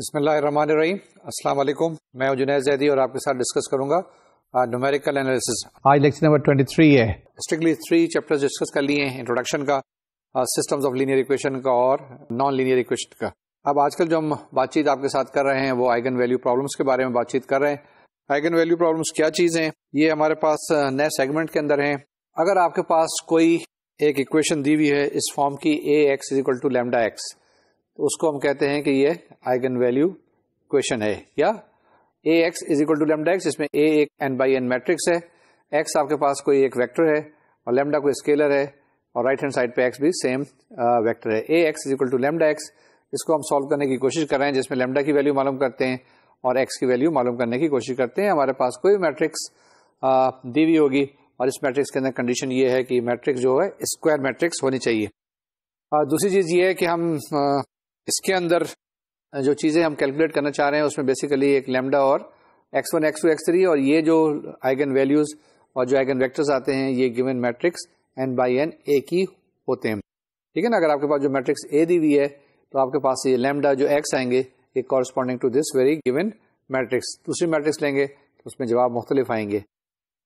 बसमीम अस्सलाम मैं जुनेद जैदी और आपके साथ डिस्कस करूंगा न्यूमेरिकल एनालिसिस आज लेक्चर नंबर 23 है स्ट्रिक्टली थ्री चैप्टर्स डिस्कस कर लिए हैं इंट्रोडक्शन का सिस्टम्स ऑफ लीनियर इक्वेशन का और नॉन लीनियर इक्वेशन का अब आजकल जो हम बातचीत आपके साथ कर रहे हैं वो आइगन वैल्यू प्रॉब्लम्स के बारे में बातचीत कर रहे हैं आइगन वैल्यू प्रॉब्लम्स क्या चीज़ हैं ये हमारे पास नए सेगमेंट के अंदर हैं अगर आपके पास कोई एक इक्वेशन दी हुई है इस फॉर्म की A x is equal to lambda x तो उसको हम कहते हैं कि ये आइगन वैल्यू क्वेश्चन है या A x is equal to lambda x इसमें ए एक एन बाई एन मैट्रिक्स है एक्स आपके पास कोई एक वेक्टर है और लेमडा कोई स्केलर है और राइट हैंड साइड पे एक्स भी सेम वेक्टर uh, है A x is equal to lambda x इसको हम सॉल्व करने की कोशिश कर रहे हैं जिसमें लेमडा की वैल्यू मालूम करते हैं और एक्स की वैल्यू मालूम करने की कोशिश करते हैं हमारे पास कोई मैट्रिक्स uh, दी हुई होगी और इस मैट्रिक्स के अंदर कंडीशन ये है कि मैट्रिक्स जो है स्क्वायर मैट्रिक्स होनी चाहिए uh, दूसरी चीज ये है कि हम इसके अंदर जो चीज़ें हम कैलकुलेट करना चाह रहे हैं उसमें बेसिकली एक लेमडा और x one x two x three और ये जो आइगन वैल्यूज और जो आइगन वेक्टर्स आते हैं ये given matrix n by n A की होते हैं ठीक है ना अगर आपके पास जो मैट्रिक्स ए दी हुई है तो आपके पास ये लेमडा जो एक्स आएंगे ये corresponding to this very given matrix दूसरी मैट्रिक्स लेंगे तो उसमें जवाब मुख्तलिफ आएंगे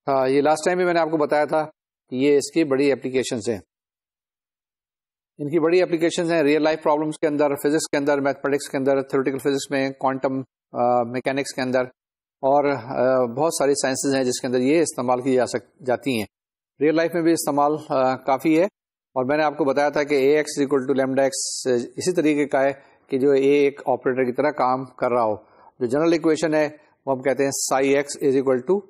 आ, हाँ, ये लास्ट टाइम भी मैंने आपको बताया था ये इसकी बड़ी एप्लीकेशन हैं इनकी बड़ी एप्लीकेशन हैं रियल लाइफ प्रॉब्लम्स के अंदर फिजिक्स के अंदर मैथमेटिक्स के अंदर थ्योरेटिकल फिजिक्स में क्वांटम मैकेनिक्स uh, के अंदर और uh, बहुत सारी साइंसेज हैं जिसके अंदर ये इस्तेमाल की जा सक जाती हैं रियल लाइफ में भी इस्तेमाल uh, काफ़ी है और मैंने आपको बताया था कि A x equal to lambda x इसी तरीके का है कि जो ए एक ऑपरेटर की तरह काम कर रहा हो जो जनरल इक्वेशन है वो हम कहते हैं psi x is equal to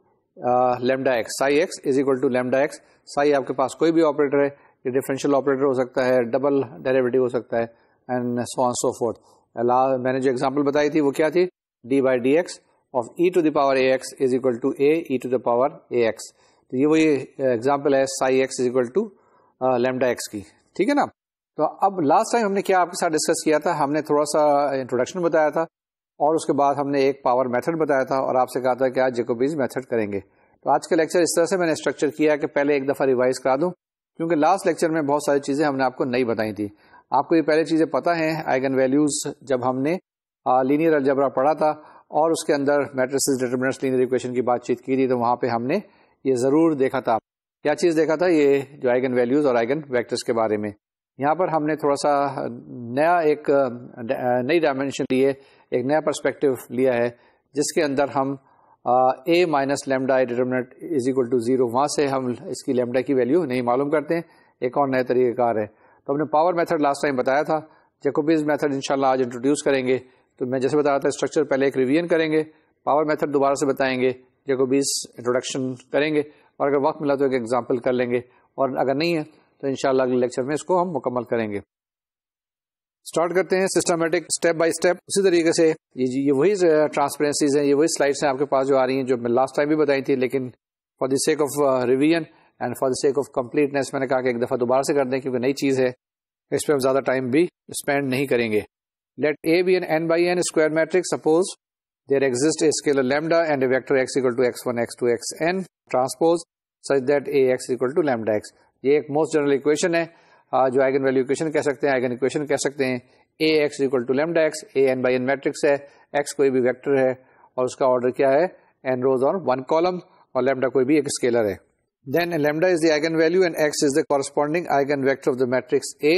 lambda x psi x is equal to lambda x psi आपके पास कोई भी ऑपरेटर है ये डिफरेंशियल ऑपरेटर हो सकता है डबल डेरिवेटिव हो सकता है and so on so forth मैंने जो एग्जाम्पल बताई थी वो क्या थी d by d x of e to the power a x is equal to a e to the power a x तो ये वही एग्जाम्पल है psi x is equal to lambda x की ठीक है ना तो अब लास्ट टाइम हमने क्या आपके साथ डिस्कस किया था हमने थोड़ा सा इंट्रोडक्शन बताया था और उसके बाद हमने एक पावर मेथड बताया था और आपसे कहा था कि आज जेकोबीज मेथड करेंगे तो आज का लेक्चर इस तरह से मैंने स्ट्रक्चर किया कि पहले एक दफ़ा रिवाइज करा दूं क्योंकि लास्ट लेक्चर में बहुत सारी चीज़ें हमने आपको नहीं बताई थी आपको ये पहले चीज़ें पता हैं आइगन वैल्यूज़ जब हमने लीनियर अलजबरा पढ़ा था और उसके अंदर मैट्रिसेस डिटर्मिनेंट्स लीनियर इक्वेशन की बातचीत की थी तो वहां पे हमने ये ज़रूर देखा था क्या चीज़ देखा था ये जो आइगन वैल्यूज़ और आइगन वैक्टर्स के बारे में यहाँ पर हमने थोड़ा सा नया एक नई डायमेंशन लिए एक नया पर्सपेक्टिव लिया है जिसके अंदर हम A minus lambda I determinant is equal to zero वहाँ से हम इसकी लेमडा की वैल्यू नहीं मालूम करते हैं एक और नए तरीक़ाकार है तो हमने पावर मेथड लास्ट टाइम बताया था जकोबीज मेथड इंशाल्लाह आज इंट्रोड्यूस करेंगे तो मैं जैसे बता रहा था स्ट्रक्चर पहले एक रिवीजन करेंगे पावर मेथड दोबारा से बताएंगे जकोबीज इंट्रोडक्शन करेंगे और अगर वक्त मिला तो एक एग्जाम्पल कर लेंगे और अगर नहीं है तो इन अगले लेक्चर में इसको हम मुकम्मल करेंगे स्टार्ट करते हैं सिस्टमेटिक स्टेप बाय स्टेप उसी तरीके से ये ये वही ट्रांसपेरेंसीज uh, हैं ये वही स्लाइड्स हैं आपके पास जो आ रही हैं जो मैं लास्ट टाइम भी बताई थी लेकिन for the sake of revision and for the sake of completeness मैंने कहा कि एक दफ़ा दोबारा से कर दें क्योंकि नई चीज़ है इस पर हम ज़्यादा टाइम भी स्पेंड नहीं करेंगे let A be an n by n square matrix suppose there exist a scalar lambda and a vector x equal to x one x two x n transpose such that A x equal to lambda x ये एक most general equation है हाँ, जो eigen value equation कह सकते हैं eigen equation कह सकते हैं A x equal to lambda x A n by n matrix है एक्स कोई भी वेक्टर है और उसका ऑर्डर क्या है n rows on one column और लेमडा कोई भी एक स्केलर है then lambda is the eigen value and x is the corresponding eigen vector of the matrix A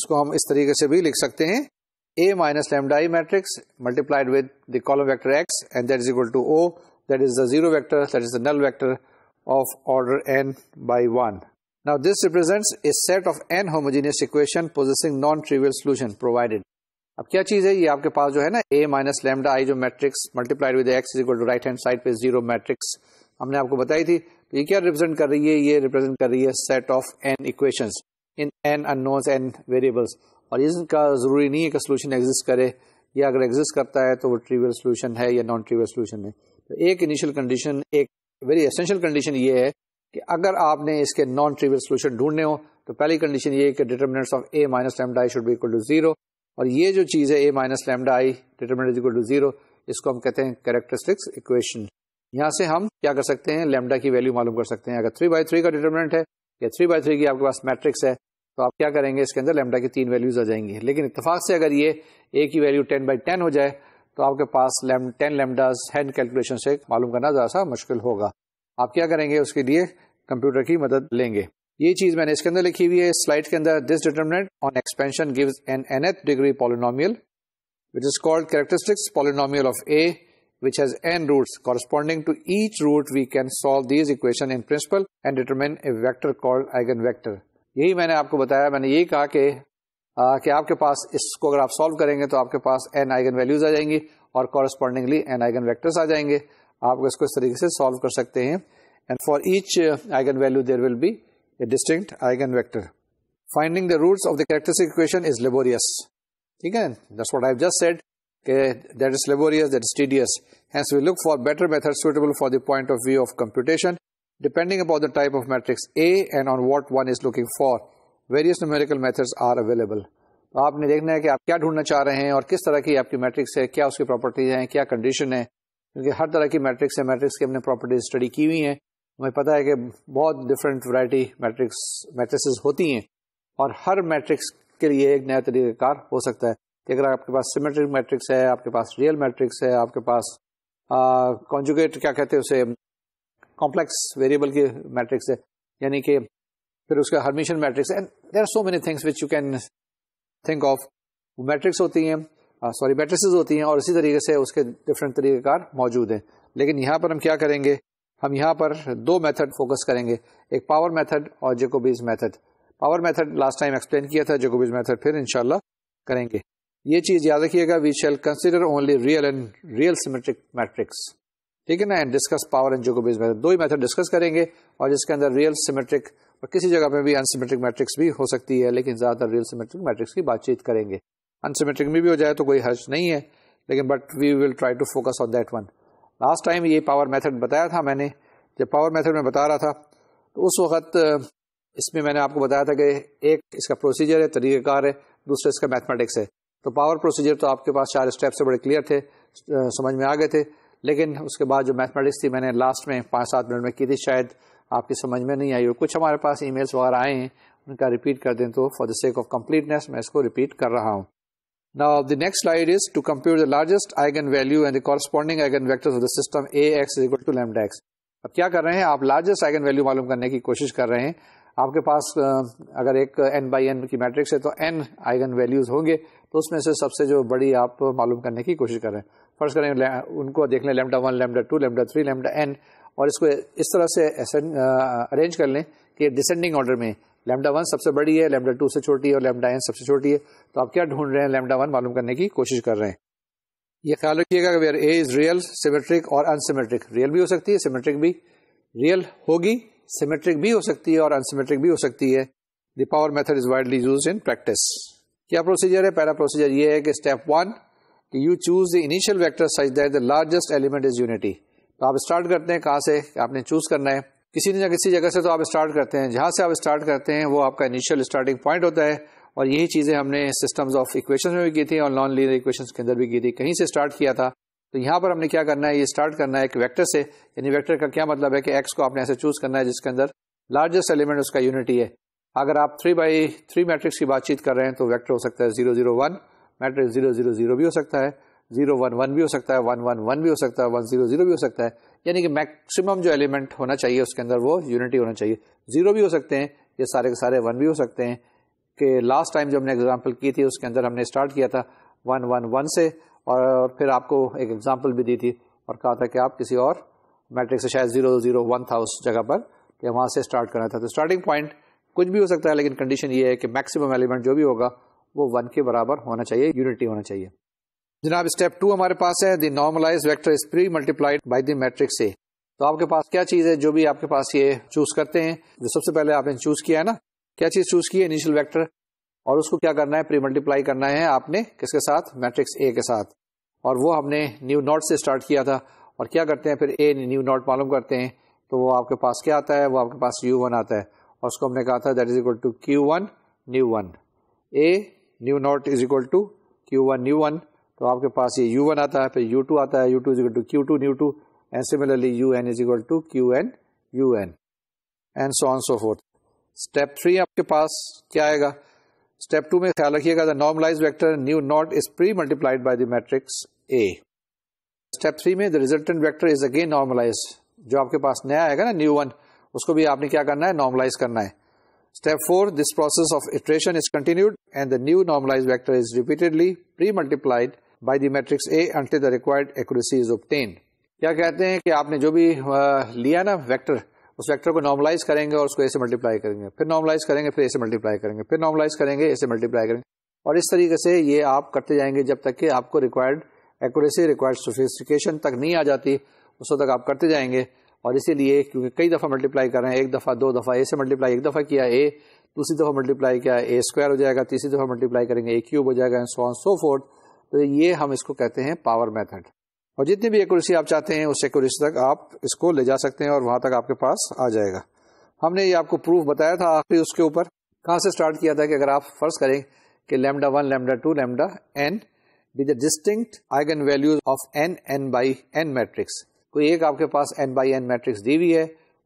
इसको हम इस तरीके से भी लिख सकते हैं A minus lambda I matrix multiplied with the column vector x and that is equal to O that is the zero vector that is the null vector of order n by one Now this represents a set of n homogeneous equation possessing non-trivial solution provided. अब क्या चीज है ये आपके पास जो है ना a minus lambda I जो matrix multiplied with x is equal to right hand side पे जीरो मैट्रिक्स हमने आपको बताई थी तो ये क्या रिप्रेजेंट कर रही है ये रिप्रेजेंट कर रही है set of n equations in n unknowns n variables और इसका जरूरी नहीं है कि सोल्यूशन एग्जिस्ट करे या अगर एग्जिस्ट करता है तो वो ट्रिवियल सोल्यूशन है या नॉन ट्रिवियल सोल्यूशन है तो एक इनिशियल कंडीशन एक वेरी एसेंशियल कंडीशन ये है कि अगर आपने इसके नॉन ट्रिवियल सोल्यूशन ढूंढने हो तो पहली कंडीशन ये कि determinants of A minus lambda I should be equal to zero और ये जो चीज़ है A minus lambda I determinant equal to zero इसको हम कहते हैं कैरेक्टरिस्टिक्स इक्वेशन यहाँ से हम क्या कर सकते हैं लेमडा की वैल्यू मालूम कर सकते हैं अगर थ्री बाई थ्री का डिटर्मिनेंट है या थ्री बाई थ्री की आपके पास मैट्रिक्स है तो आप क्या करेंगे इसके अंदर लेमडा की तीन वैल्यूज आ जाएंगी लेकिन इतफाक से अगर ये ए की वैल्यू टेन बाई टेन हो जाए तो आपके पास टेन लेमडाज हैंड कैलकुलेशन से मालूम करना जरा सा मुश्किल होगा आप क्या करेंगे उसके लिए कंप्यूटर की मदद लेंगे ये चीज मैंने इसके अंदर लिखी हुई है स्लाइड के अंदर this determinant on expansion gives an nth degree polynomial which is called characteristics polynomial of A, which has n roots. Corresponding to each root, we can solve these equation in principle and determine a vector called eigenvector. यही मैंने आपको बताया मैंने ये कहा कि आ, कि आपके पास इसको अगर आप सॉल्व करेंगे तो आपके पास n आइगन वैल्यूज आ जाएंगी और कॉरस्पॉन्डिंगली n आइगन वेक्टर्स आ जाएंगे आप इसको इस तरीके से सॉल्व कर सकते हैं and for each eigen value there will be a distinct eigen vector finding the roots of the characteristic equation is laborious ठीक है that's what I just said that is laborious that is tedious hence we look for better method suitable for the point of view of computation depending upon the type of matrix A and on what one is looking for various numerical methods are available तो आपने देखना है कि आप क्या ढूंढना चाह रहे हैं और किस तरह की आपकी मैट्रिक्स है क्या उसकी प्रॉपर्टीज हैं क्या कंडीशन है क्योंकि हर तरह की मैट्रिक्स है मैट्रिक्स की हमने प्रॉपर्टीज स्टडी की हुई है हमें पता है कि बहुत डिफरेंट वैरायटी मैट्रिक्स मैट्रिक होती हैं और हर मैट्रिक्स के लिए एक नया तरीके कार हो सकता है कि अगर आपके पास सिमेट्रिक मैट्रिक्स है आपके पास रियल मैट्रिक्स है आपके पास कॉन्जुगेट क्या कहते हैं उसे कॉम्प्लेक्स वेरिएबल की मैट्रिक्स है यानी कि फिर उसका Hermitian matrix and there are so many things which you can think of matrix होती हैं सॉरी हाँ, मैट्रिसेस होती हैं और इसी तरीके से उसके डिफरेंट तरीके कार मौजूद हैं लेकिन यहाँ पर हम क्या करेंगे हम यहाँ पर दो मेथड फोकस करेंगे एक पावर मेथड और Jacobi's method power method last time explain किया था जेकोबीज मेथड फिर इनशाला करेंगे ये चीज याद रखिएगा we shall consider only real and real symmetric matrix ठीक है ना and discuss power and Jacobi's method दो ही मेथड डिस्कस करेंगे और जिसके अंदर रियल सिमेट्रिक और किसी जगह पर भी अनसिमेट्रिक मैट्रिक्स भी हो सकती है लेकिन ज्यादातर रियल सिमेट्रिक मैट्रिक्स की बातचीत करेंगे अनसीमेट्रिक में भी हो जाए तो कोई हर्ज नहीं है लेकिन but we will try to focus on that one last time ये पावर मेथड बताया था मैंने जब पावर मेथड में बता रहा था तो उस वक्त इसमें मैंने आपको बताया था कि एक इसका प्रोसीजर है तरीकेकार है दूसरा इसका मैथमेटिक्स है तो पावर प्रोसीजर तो आपके पास चार स्टेप से बड़े क्लियर थे समझ में आ गए थे लेकिन उसके बाद जो मैथमेटिक्स थी मैंने लास्ट में पाँच सात मिनट में की थी शायद आपकी समझ में नहीं आई और कुछ हमारे पास ईमेल्स वगैरह आए हैं उनका रिपीट कर दें तो for the sake of completeness मैं इसको रिपीट कर रहा हूँ Now the next slide is to compute the largest eigenvalue and the corresponding eigenvectors of the system Ax is equal to lambda x. अब क्या कर रहे हैं आप लार्जेस्ट आइगन वैल्यू मालूम करने की कोशिश कर रहे हैं आपके पास अगर एक एन बाई एन की मैट्रिक्स है तो एन आइगन वैल्यूज होंगे तो उसमें से सबसे जो बड़ी आप मालूम करने की कोशिश कर रहे हैं फर्स्ट करें उनको देख लें lambda one lambda two lambda three lambda N और इसको इस तरह से अरेंज कर लें कि डिसेंडिंग ऑर्डर में लेमडा वन सबसे बड़ी है लेमडा टू से छोटी है और लेमडा एन सबसे छोटी है तो आप क्या ढूंढ रहे हैं लेमडा वन मालूम करने की कोशिश कर रहे हैं ये ख्याल रखिएगा where A is real symmetric और अनसिमेट्रिक रियल भी हो सकती है सिमेट्रिक भी रियल होगी सिमेट्रिक भी हो सकती है और अनसिमेट्रिक भी हो सकती है the power method is widely use in practice क्या प्रोसीजर है पहला प्रोसीजर ये है कि स्टेप वन कि you choose the initial vector size that the largest element is unity तो आप स्टार्ट करते हैं कहाँ से आपने चूज करना है किसी न किसी जगह से तो आप स्टार्ट करते हैं जहां से आप स्टार्ट करते हैं वो आपका इनिशियल स्टार्टिंग पॉइंट होता है और यही चीजें हमने सिस्टम्स ऑफ इक्वेशन में भी की थी और नॉन लीनियर इक्वेशन के अंदर भी की थी कहीं से स्टार्ट किया था तो यहां पर हमने क्या करना है ये स्टार्ट करना है एक वैक्टर से यानी वैक्टर का क्या मतलब है कि एक्स को आपने ऐसे चूज करना है जिसके अंदर लार्जेस्ट एलिमेंट उसका यूनिटी है अगर आप थ्री बाई थ्री मैट्रिक्स की बातचीत कर रहे हैं तो वैक्टर हो सकता है zero zero one matrix zero zero zero भी हो सकता है जीरो वन वन भी हो सकता है वन वन वन भी हो सकता है वन जीरो जीरो भी हो सकता है यानी कि मैक्सिमम जो एलिमेंट होना चाहिए उसके अंदर वो यूनिटी होना चाहिए जीरो भी हो सकते हैं ये सारे के सारे वन भी हो सकते हैं कि लास्ट टाइम जो हमने एग्जाम्पल की थी उसके अंदर हमने स्टार्ट किया था वन वन वन से और फिर आपको एक एग्जाम्पल भी दी थी और कहा था कि आप किसी और मैट्रिक से शायद जीरो जीरो वन था उस जगह पर कि वहाँ से स्टार्ट करना था तो स्टार्टिंग पॉइंट कुछ भी हो सकता है लेकिन कंडीशन ये है कि मैक्सिमम एलिमेंट जो भी होगा वो वन के बराबर होना चाहिए यूनिटी होना चाहिए जनाब स्टेप टू हमारे पास है the normalize vector is pre multiplied by the matrix A तो आपके पास क्या चीज है जो भी आपके पास ये चूज करते हैं जो सबसे पहले आपने चूज किया है ना क्या चीज चूज किया इनिशियल वेक्टर और उसको क्या करना है प्री मल्टीप्लाई करना है आपने किसके साथ मैट्रिक्स ए के साथ और वो हमने न्यू नॉट से स्टार्ट किया था और क्या करते हैं फिर ए न्यू नॉट मालूम करते हैं तो वो आपके पास क्या आता है वो आपके पास यू वन आता है और उसको हमने कहा था that is equal to q one nu one A nu naught is equal to q one nu one तो आपके पास ये यू वन आता है फिर यू आता है u two is equal to q two nu two and similarly u n is equal to q n u n and so on so forth step three आपके पास क्या आएगा स्टेप टू में ख्याल रखिएगा the normalize vector nu naught is pre multiplied by the matrix A step three में the resultant vector is again normalize जो आपके पास नया आएगा ना न्यू वन उसको भी आपने क्या करना है नॉर्मलाइज करना है step four this process of iteration is continued and the new normalized vector is repeatedly pre-multiplied by the matrix A until the required accuracy is obtained. या कहते हैं कि आपने जो भी लिया ना वेक्टर उस वेक्टर को नॉर्मलाइज करेंगे और उसको ए से मल्टीप्लाई करेंगे फिर नॉर्मलाइज करेंगे फिर ए से मल्टीप्लाई करेंगे फिर नॉर्मलाइज करेंगे ए से मल्टीप्लाई करेंगे और इस तरीके से ये आप करते जाएंगे जब तक कि आपको रिक्वायर्ड एक्यूरेसी रिक्वायर्ड सोफिस्टिकेशन तक नहीं आ जाती उस तक आप करते जाएंगे और इसीलिए क्योंकि कई दफ़ा मल्टीप्लाई कर रहे हैं एक दफ़ा दो दफ़ा ए से मल्टीप्लाई एक दफ़ा किया ए दूसरी दफ़ा मल्टीप्लाई किया ए स्क्वायर हो जाएगा तीसरी दफ़ा मल्टीप्लाई करेंगे ए क्यूब हो जाएगा and so on so forth तो ये हम इसको कहते हैं पावर मेथड और जितनी भी एक्यूरेसी आप चाहते हैं उस एक्यूरेसी तक आप इसको ले जा सकते हैं और वहां तक आपके पास आ जाएगा हमने ये आपको प्रूफ बताया था आखिरी उसके ऊपर कहाँ से स्टार्ट किया था कि अगर आप फर्ज करें कि lambda one lambda two lambda n with disting distinct eigen values of n n by n matrix कोई एक आपके पास एन बाई एन मैट्रिक्स दी हुई है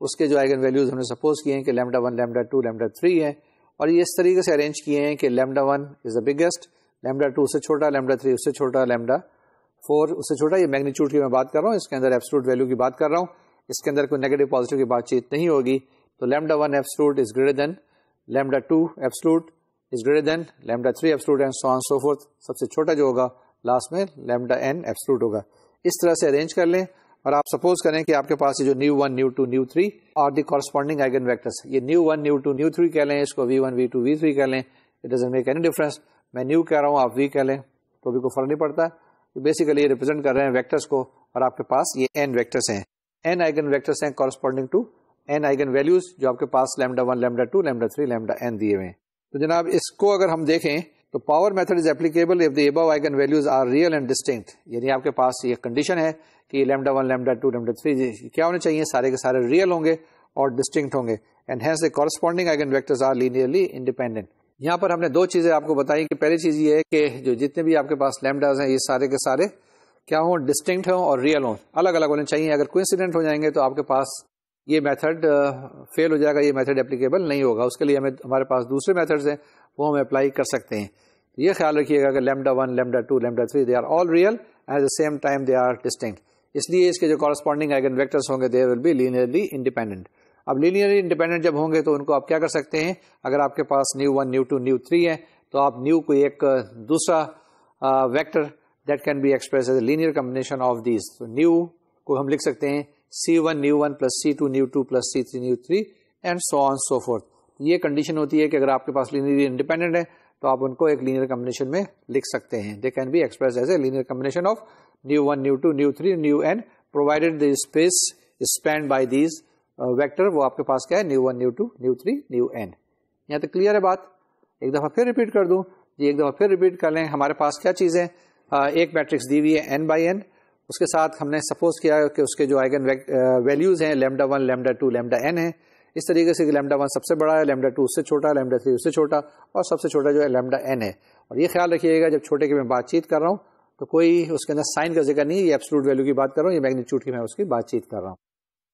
उसके जो आइगन वैल्यूज हमने सपोज किए हैं कि lambda one lambda two lambda three है और ये इस तरीके से अरेंज किए हैं कि lambda one is the biggest lambda two उससे छोटा लेमडा थ्री उससे छोटा लेमडा फोर उससे छोटा ये मैग्नीट्यूड की मैं बात कर रहा हूँ इसके अंदर एब्सोलूट वैल्यू की बात कर रहा हूँ इसके अंदर कोई नेगेटिव पॉजिटिव की बातचीत नहीं होगी तो lambda one absolute is greater than lambda two absolute is greater than lambda three absolute and so on so forth सबसे छोटा जो होगा लास्ट में लेमडा एन एब्सोलूट होगा इस तरह से अरेंज कर लें और आप सपोज करें कि आपके पास ये जो nu one nu two nu three और दी कॉरस्पॉन्डिंग आइगन वैक्टर्स ये nu one nu two nu three कह लें इसको v one v two v three कह लें it doesn't make any difference मैं न्यू कह रहा हूँ आप वी कह लें तो भी कोई फर्क नहीं पड़ता तो बेसिकली ये रिप्रेजेंट कर रहे हैं वैक्टर्स को और आपके पास ये एन वैक्टर्स हैं एन आइगन वेक्टर्स हैं corresponding to n eigen values जो आपके पास lambda one lambda two lambda three lambda n दिए हुए तो जनाब इसको अगर हम देखें तो power method is applicable if the above eigen values are real and distinct यानी आपके पास ये कंडीशन है कि lambda one lambda two lambda three क्या होने चाहिए सारे के सारे रियल होंगे और डिस्टिंक्ट होंगे and hence the corresponding eigen vectors are linearly independent यहां पर हमने दो चीजें आपको बताई कि पहली चीज ये है कि जो जितने भी आपके पास लैमडाज हैं ये सारे के सारे क्या हों डिस्टिंक्ट हों और रियल हों अलग अलग होने चाहिए अगर कोई इंसिडेंट हो जाएंगे तो आपके पास ये मेथड फेल हो जाएगा ये मेथड एप्लीकेबल नहीं होगा उसके लिए हमें हमारे पास दूसरे मेथड्स हैं वो हम अप्लाई कर सकते हैं तो ये ख्याल रखिएगा कि lambda one lambda two lambda three they are all real at the same time they are distinct इसलिए इसके जो कॉरस्पॉन्डिंग आइगन वेक्टर्स होंगे they will be linearly independent अब लीनियरली इंडिपेंडेंट जब होंगे तो उनको आप क्या कर सकते हैं अगर आपके पास nu one nu two nu three है तो आप न्यू को एक दूसरा vector that can be express as linear combination of these तो न्यू को हम लिख सकते हैं c one nu one plus c two nu two plus c three nu three and so on so forth ये कंडीशन होती है कि अगर आपके पास लीनियर इंडिपेंडेंट है तो आप उनको एक लीनियर कम्बिनेशन में लिख सकते हैं they can be express as a linear combination of nu one nu two nu three nu n provided the space spanned by these vector वो आपके पास क्या है nu one nu two nu three nu n यहाँ तो clear है बात एक दफ़ा फिर रिपीट कर दूँ जी एक दफ़ा फिर रिपीट कर लें हमारे पास क्या चीज़ें एक मैट्रिक्स दी हुई है एन बाई एन उसके साथ हमने सपोज किया कि उसके जो आइगन वैल्यूज़ हैं lambda one lambda two lambda n है इस तरीके से लेमडा वन सबसे बड़ा है लेमडा टू उससे छोटा है लेमडा थ्री उससे छोटा और सबसे छोटा जो है लेमडा एन है और ये ख्याल रखिएगा जब छोटे की मैं बातचीत कर रहा हूँ तो कोई उसके अंदर साइन का जिक्र नहीं है ये एब्सोलूट वैल्यू की बात कर रहा हूँ ये मैग्नीट्यूड की मैं उसकी बातचीत कर रहा हूँ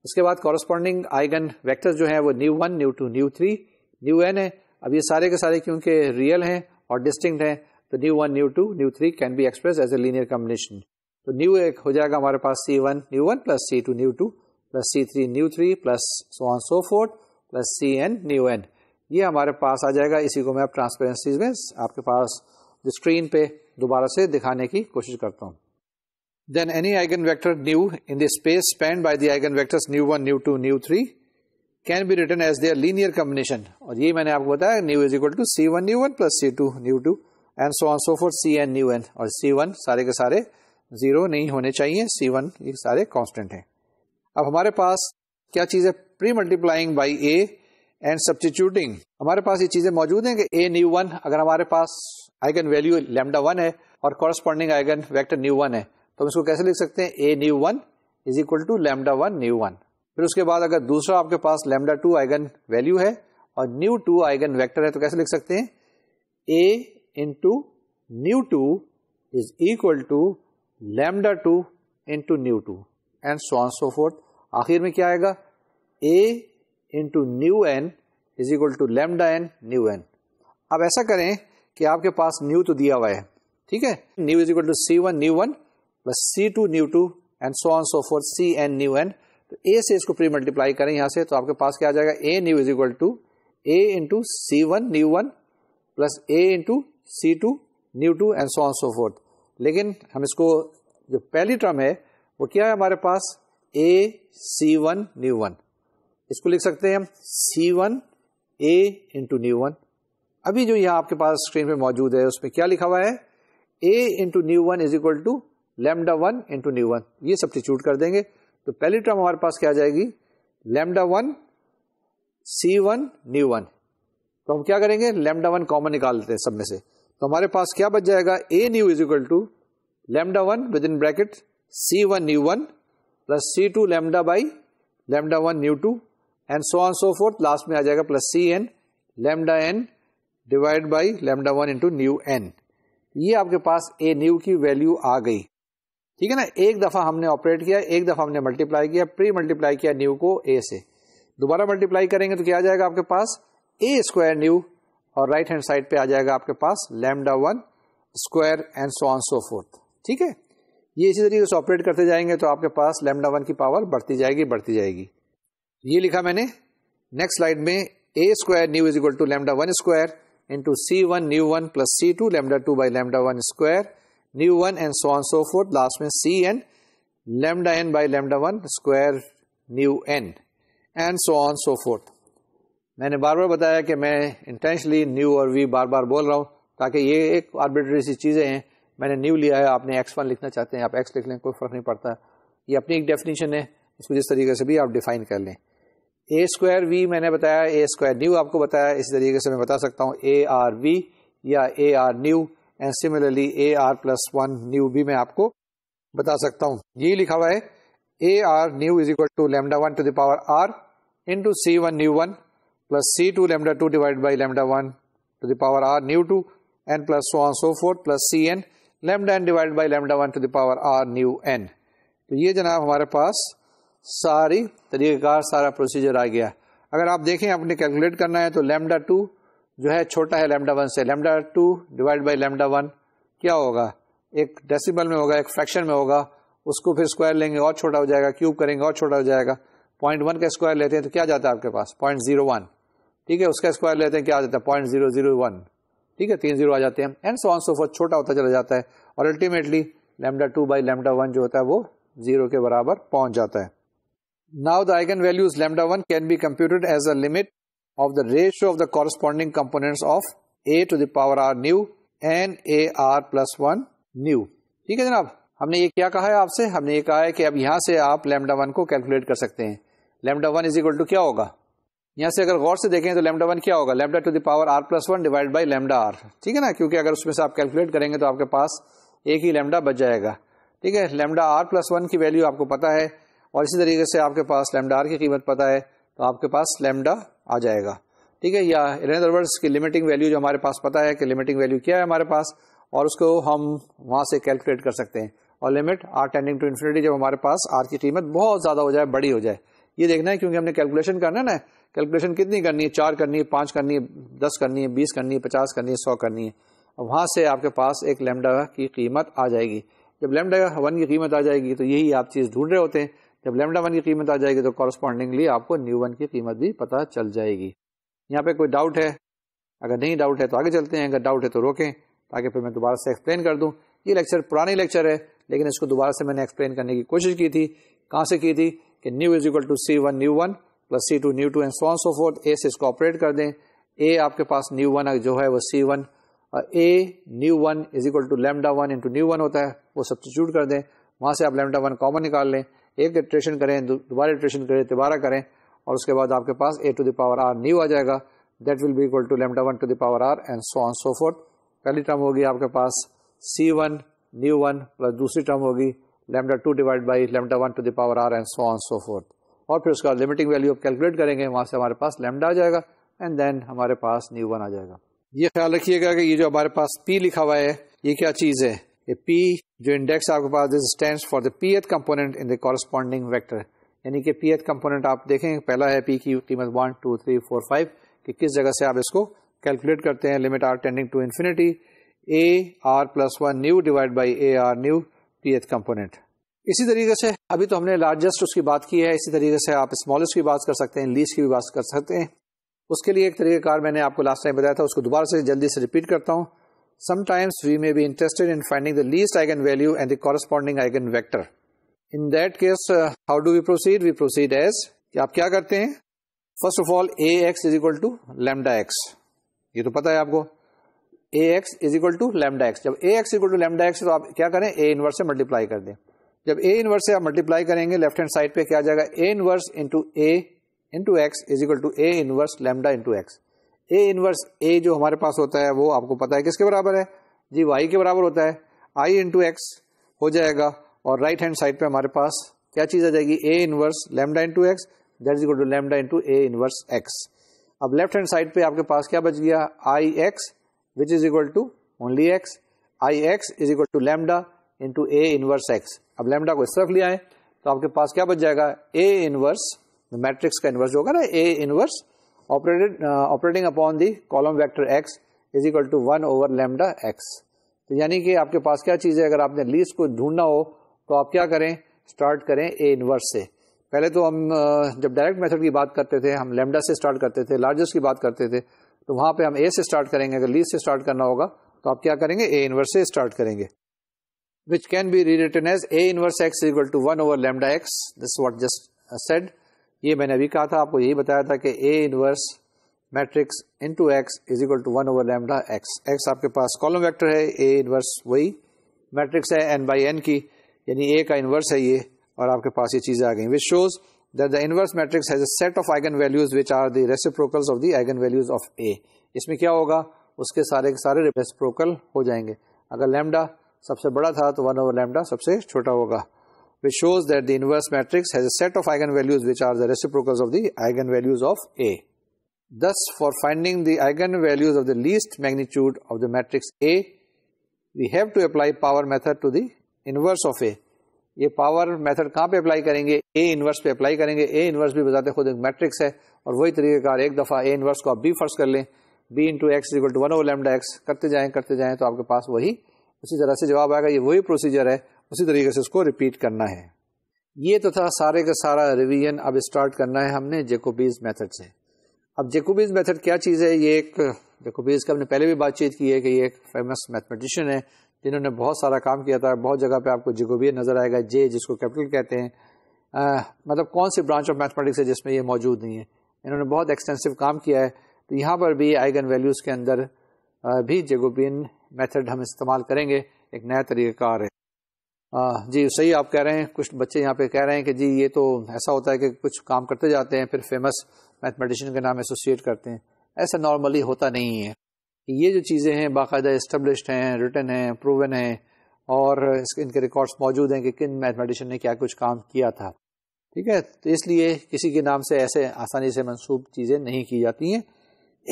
उसके बाद कॉरस्पॉन्डिंग आइगन वैक्टर्स जो है वो nu one nu two nu three nu n है अब ये सारे के सारे क्योंकि रियल हैं और डिस्टिंग हैं तो nu one nu two nu three can be express as a linear combination तो न्यू एक हो जाएगा हमारे पास c one nu one plus c two nu two plus c three nu three plus so on so forth plus c n nu n ये हमारे पास आ जाएगा इसी को मैं अब ट्रांसपेरेंसीज में आपके पास स्क्रीन पे दोबारा से दिखाने की कोशिश करता हूँ then any eigenvector nu in the space spanned by the eigenvectors nu1, nu2, nu3 can be written as their linear combination. और ये मैंने आपको बताया nu is equal to c1 nu1 plus c2 nu2 and so on so forth cn n. और c1 सारे के सारे zero नहीं होने चाहिए c1 ये सारे कांस्टेंट हैं अब हमारे पास क्या चीज है pre multiplying by A and substituting हमारे पास ये चीजें मौजूद हैं कि ए न्यू वन अगर हमारे पास आइगन वैल्यू लेमडा वन है और corresponding eigen vector nu one है तो हम इसको कैसे लिख सकते हैं A nu one is equal to lambda one nu one फिर उसके बाद अगर दूसरा आपके पास लेमडा टू आइगन वैल्यू है और न्यू टू आइगन वैक्टर है तो कैसे लिख सकते हैं A into nu two is equal to lambda two into nu two and so so forth आखिर में क्या आएगा A into nu n is equal to lambda n nu n अब ऐसा करें कि आपके पास न्यू तो दिया हुआ है ठीक है nu is equal to c one nu one plus c two nu two and so on so forth c n nu n तो ए से इसको प्री मल्टीप्लाई करें यहां से तो आपके पास क्या आ जाएगा A nu is equal to A into c one nu one plus A into c two nu two and so on so forth लेकिन हम इसको जो पहली टर्म है वो क्या है हमारे पास A c one nu one इसको लिख सकते हैं हम c one A into nu one अभी जो यहाँ आपके पास स्क्रीन पे मौजूद है उसमें क्या लिखा हुआ है A into nu one is equal to lambda one into nu one ये सब्सटीट्यूट कर देंगे तो पहली टर्म हमारे पास क्या आ जाएगी lambda one c one nu one तो हम क्या करेंगे लेमडा वन कॉमन निकाल लेते हैं सब में से तो हमारे पास क्या बच जाएगा A nu is equal to lambda one within bracket c one nu one plus c two lambda by lambda one nu two and so on so forth last में आ जाएगा plus c n lambda n divide by lambda one into nu n ये आपके पास a new की value आ गई ठीक है ना एक दफा हमने ऑपरेट किया एक दफा हमने मल्टीप्लाई किया प्री मल्टीप्लाई किया न्यू को ए से दोबारा मल्टीप्लाई करेंगे तो क्या आ जाएगा आपके पास ए स्क्वायर न्यू और राइट हैंड साइड पे आ जाएगा आपके पास lambda one square and so on so forth ठीक है ये इसी तरीके से ऑपरेट करते जाएंगे तो आपके पास लेमडा वन की पावर बढ़ती जाएगी बढ़ती जाएगी ये लिखा मैंने नेक्स्ट स्लाइड में A square nu is equal to lambda one square into c one nu one plus c two lambda two by lambda one square nu one and so on so forth last में c n lambda n by lambda 1 square new n and so on so forth मैंने बार बार बताया कि मैं इंटेंशली new और we बार बार बोल रहा हूँ ताकि ये एक आर्बिट्री सी चीज़ें हैं मैंने न्यू लिया है आपने एक्स वन लिखना चाहते हैं आप एक्स लिख लें कोई फर्क नहीं पड़ता ये अपनी एक डेफिनेशन है इसको जिस तरीके से भी आप डिफाइन कर लें ए स्क्वायर वी मैंने बताया ए स्क्वायर न्यू आपको बताया इसी तरीके से मैं बता सकता हूँ ए आर वी या A r nu and similarly A r plus one nu भी मैं आपको बता सकता हूं ये लिखा हुआ है A r nu is equal to lambda one to the power r into c one nu one plus c two lambda two divide by lambda one to the power r nu two n plus one so forth plus c n lambda n divide by lambda one to the power r nu n तो ये जनाब हमारे पास सारी तरीक़ेकार सारा procedure आ गया अगर आप देखें आपने कैलकुलेट करना है तो लेमडा टू जो है छोटा है लेमडा वन से lambda two divide by lambda one क्या होगा एक डेसिबल में होगा एक फ्रैक्शन में होगा उसको फिर स्क्वायर लेंगे और छोटा हो जाएगा क्यूब करेंगे और छोटा हो जाएगा पॉइंट वन का स्क्वायर लेते हैं तो क्या जाता है आपके पास पॉइंट जीरो वन ठीक है उसका स्क्वायर लेते हैं क्या जाता है पॉइंट जीरो जीरो वन ठीक है तीन जीरो आ जाते हैं एंड सो सो फोर्थ छोटा होता चला जाता है और ultimately lambda two by lambda one जो होता है वो जीरो के बराबर पहुंच जाता है now the eigen eigenvalues lambda one can be computed as a limit of the ratio of the corresponding components of a to the power r nu and a r plus one nu ठीक है जनाब हमने ये क्या कहा है आपसे हमने ये कहा है कि अब यहां से आप लेमडा वन को कैलकुलेट कर सकते हैं lambda one is equal to क्या होगा यहां से अगर गौर से देखें तो लेमडा वन क्या होगा lambda to the power r plus one divide by lambda r ठीक है ना क्योंकि अगर उसमें से आप कैलकुलेट करेंगे तो आपके पास एक ही लेमडा बच जाएगा ठीक है लेमडा आर प्लस वन की वैल्यू आपको पता है और इसी तरीके से आपके पास लेमडा आर की कीमत पता है तो आपके पास लेमडा आ जाएगा ठीक है या इन अदर की लिमिटिंग वैल्यू जो हमारे पास पता है कि लिमिटिंग वैल्यू क्या है हमारे पास और उसको हम वहां से कैलकुलेट कर सकते हैं और limit r tending to infinity जब हमारे पास आर की कीमत बहुत ज्यादा हो जाए बड़ी हो जाए ये देखना है क्योंकि हमने कैलकुलेशन करना है ना कैलकुलेशन कितनी करनी है चार करनी है पाँच करनी है दस करनी है बीस करनी है पचास करनी है सौ करनी है वहां से आपके पास एक लेमडा की कीमत आ जाएगी जब लेमडा वन की कीमत आ जाएगी तो यही आप चीज़ ढूंढ रहे होते हैं जब लेमडा वन की कीमत आ जाएगी तो कॉरस्पॉन्डिंगली आपको न्यू वन की कीमत भी पता चल जाएगी यहाँ पे कोई डाउट है अगर नहीं डाउट है तो आगे चलते हैं अगर डाउट है तो रोकें ताकि फिर मैं दोबारा से एक्सप्लेन कर दूँ ये लेक्चर पुरानी लेक्चर है लेकिन इसको दोबारा से मैंने एक्सप्लेन करने की कोशिश की थी कहाँ से की थी कि nu is equal to c one nu one plus c two nu two and so on so forth A से इसको ऑपरेट कर दें ए आपके पास न्यू वन जो है वो c one A nu one is equal to lambda one into nu one होता है वो सब्सिट्यूट कर दें वहां से आप लेमडा वन कॉमन निकाल लें एक इटरेशन करें दोबारा इटरेशन करें दोबारा करें और उसके बाद आपके पास A to the power r nu आ जाएगा that will be to lambda one to the power r and so on so forth पहली टर्म होगी आपके पास c one nu one plus दूसरी टर्म होगी lambda two divide by lambda one to the power r and so on so forth और फिर उसका limiting value आप कैलकुलेट करेंगे वहां से हमारे पास लेमडा आ जाएगा एंड देन हमारे पास न्यू वन आ जाएगा ये ख्याल रखिएगा कि ये जो हमारे पास पी लिखा हुआ है ये क्या चीज़ है ये पी जो इंडेक्स आपके पास this stand for the p th component in the corresponding vector यानी कि पी एथ कंपोनेंट आप देखें पहला है पी की कीमत one two three four five कि किस जगह से आप इसको कैलकुलेट करते हैं limit r tending to infinity A r plus one nu divide by A r nu p th component इसी तरीके से अभी तो हमने लार्जेस्ट उसकी बात की है इसी तरीके से आप स्मॉलेस्ट की बात कर सकते हैं लीस्ट की भी बात कर सकते हैं उसके लिए एक तरीकेकार मैंने आपको लास्ट टाइम बताया था उसको दोबारा से जल्दी से रिपीट करता हूँ sometimes we may be interested in finding the least eigenvalue and the corresponding eigenvector. In that case, uh, how do we proceed? We proceed as कि आप क्या करते हैं first of all A x is equal to lambda x ये तो पता है आपको A x is equal to lambda x जब A x equal to lambda x तो आप क्या करें ए इनवर्स से मल्टीप्लाई कर दें जब ए इनवर्स से आप मल्टीप्लाई करेंगे लेफ्ट हैंड साइड पे क्या आ जाएगा A inverse into A into x is equal to A inverse lambda into x A inverse A जो हमारे पास होता है वो आपको पता है किसके बराबर है जी वाई के बराबर होता है आई इंटू एक्स हो जाएगा और राइट हैंड साइड पे हमारे पास क्या चीज आ जाएगी A inverse lambda into x that is equal to lambda into A inverse x अब लेफ्ट हैंड साइड पे आपके पास क्या बच गया I x which is equal to only x I x is equal to lambda into A inverse x अब lambda को इस तरफ लिया है तो आपके पास क्या बच जाएगा ए इनवर्स मैट्रिक्स का इनवर्स होगा ना A inverse operated operating upon the column vector x is equal to one over lambda x तो यानी कि आपके पास क्या चीज है अगर आपने लीस्ट को ढूंढना हो तो आप क्या करें स्टार्ट करें ए इनवर्स से पहले तो हम uh, जब डायरेक्ट मेथड की बात करते थे हम लेमडा से स्टार्ट करते थे लार्जेस्ट की बात करते थे तो वहां पे हम ए से स्टार्ट करेंगे अगर लीस्ट से स्टार्ट करना होगा तो आप क्या करेंगे ए इनवर्स से स्टार्ट करेंगे which can be rewritten as A inverse x is equal to 1 over lambda x. This is what just uh, said. ये मैंने अभी कहा था आपको यही बताया था कि A inverse matrix into x is equal to one over lambda x x आपके पास कॉलम वेक्टर है ए इनवर्स वही मैट्रिक्स है एन बाई एन की यानी ए का इनवर्स है ये और आपके पास ये चीजें आ गई which shows that the inverse matrix has set of eigenvalues which are the reciprocals of the eigen values of A इसमें क्या होगा उसके सारे के सारे रेसिप्रोकल हो जाएंगे अगर लेमडा सबसे बड़ा था तो वन ओवर लेमडा सबसे छोटा होगा which shows that the inverse matrix has a set of eigenvalues which are the reciprocals of the eigenvalues of A. Thus, for finding the eigenvalues of the least magnitude of the matrix A, we have to apply power method to the inverse of A. ये power method कहाँ पे apply करेंगे A inverse पे apply करेंगे A inverse भी बताते खुद एक मैट्रिक्स है और वही तरीकेकार एक दफ़ा ए इनवर्स को आप बी फर्स्ट कर लें B into x equal to one over lambda x करते जाएं करते जाएं तो आपके पास वही उसी तरह से जवाब आएगा ये वही प्रोसीजर है उसी तरीके से उसको रिपीट करना है ये तो था सारे का सारा रिवीजन अब स्टार्ट करना है हमने जेकोबीज मेथड से अब जेकोबीज मेथड क्या चीज़ है ये एक जेकोबीज का हमने पहले भी बातचीत की है कि ये एक फेमस मैथमेटिशियन है जिन्होंने बहुत सारा काम किया था बहुत जगह पे आपको जेकोबियन नज़र आएगा जे जिसको कैपिटल कहते हैं मतलब कौन सी ब्रांच ऑफ मैथमेटिक्स है जिसमें ये मौजूद नहीं है इन्होंने बहुत एक्सटेंसिव काम किया है तो यहाँ पर भी आइगन वैल्यूज़ के अंदर भी जेगोबियन मेथड हम इस्तेमाल करेंगे एक नया तरीक़ाकार है जी सही आप कह रहे हैं कुछ बच्चे यहाँ पे कह रहे हैं कि जी ये तो ऐसा होता है कि कुछ काम करते जाते हैं फिर फेमस मैथमेटिशियन के नाम एसोसिएट करते हैं ऐसा नॉर्मली होता नहीं है ये जो चीज़ें हैं बाकायदा इस्टबलिश हैं रिटर्न हैं प्रूवन हैं और इनके रिकॉर्ड्स मौजूद हैं कि किन मैथमेटिशन ने क्या कुछ काम किया था ठीक है तो इसलिए किसी के नाम से ऐसे आसानी से मनसूब चीज़ें नहीं की जाती हैं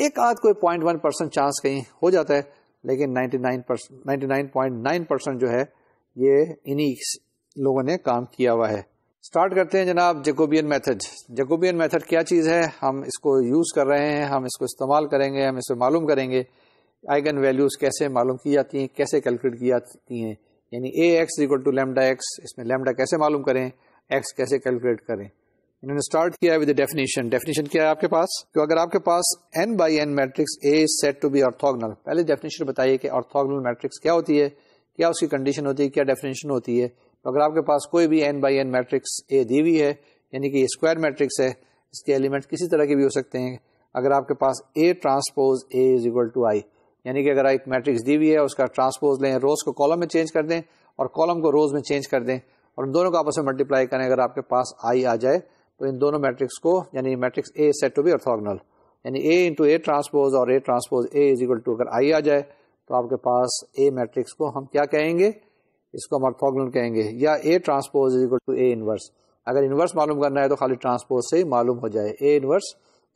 एक आध कोई पॉइंट वन परसेंट चांस कहीं हो जाता है लेकिन ninety nine percent ninety nine point nine percent जो है ये इन्हीं लोगों ने काम किया हुआ है स्टार्ट करते हैं जनाब जकोबियन मेथड जकोबियन मेथड क्या चीज़ है हम इसको यूज़ कर रहे हैं हम इसको इस्तेमाल करेंगे हम इसे मालूम करेंगे आइगन वैल्यूज़ कैसे मालूम की जाती हैं कैसे कैलकुलेट की जाती हैं यानी A x equal to lambda x इसमें लेमडा कैसे मालूम करें एक्स कैसे कैलकुलेट करें इन्होंने स्टार्ट किया है विद डेफिनेशन डेफिनेशन क्या है आपके पास तो अगर आपके पास n by n matrix A is said to be orthogonal पहले डेफिनेशन बताइए कि ऑर्थोगनल मैट्रिक्स क्या होती है क्या उसकी कंडीशन होती है क्या डेफिनेशन होती है तो अगर आपके पास कोई भी n by n matrix A दी हुई है यानी कि स्क्वायर मैट्रिक्स है इसके एलिमेंट किसी तरह के भी हो सकते हैं अगर आपके पास A transpose A is equal to I यानी कि अगर एक मैट्रिक्स दी हुई है उसका ट्रांसपोज लें रोज को कॉलम में चेंज कर दें और कॉलम को रोज में चेंज कर दें और इन दोनों को आपस में मल्टीप्लाई करें अगर आपके पास आई आ जाए तो इन दोनों मैट्रिक्स को यानी matrix A said to be orthogonal यानी ए इंटू ए ट्रांसपोज और A transpose A is equal to अगर आई आ जाए तो आपके पास ए मैट्रिक्स को हम क्या कहेंगे इसको हम ऑर्थोगोनल कहेंगे या A transpose is equal to A inverse अगर इनवर्स मालूम करना है तो खाली ट्रांसपोज से ही मालूम हो जाए A inverse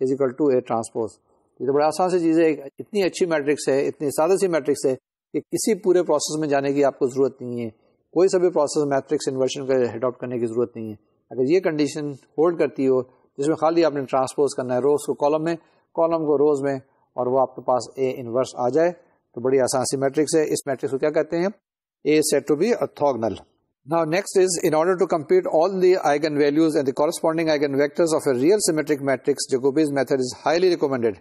is equal to A transpose ये तो बड़ी आसान सी चीज़ है इतनी अच्छी मैट्रिक्स है इतनी सादा सी मैट्रिक्स है कि किसी पूरे प्रोसेस में जाने की आपको ज़रूरत नहीं है कोई सभी प्रोसेस मैट्रिक्स इन्वर्शन का अडॉप्ट करने की ज़रूरत नहीं है अगर ये कंडीशन होल्ड करती हो जिसमें खाली आपने ट्रांसपोज करना है रोज़ को कॉलम में कॉलम को रोज़ में और वो आपके पास ए इनवर्स आ जाए तो बड़ी आसान सी मैट्रिक्स है इस मैट्रिक्स को क्या कहते हैं A said to be orthogonal Now next is in order to compute all the eigenvalues and the corresponding eigenvectors of a real symmetric matrix Jacobi's method is highly recommended.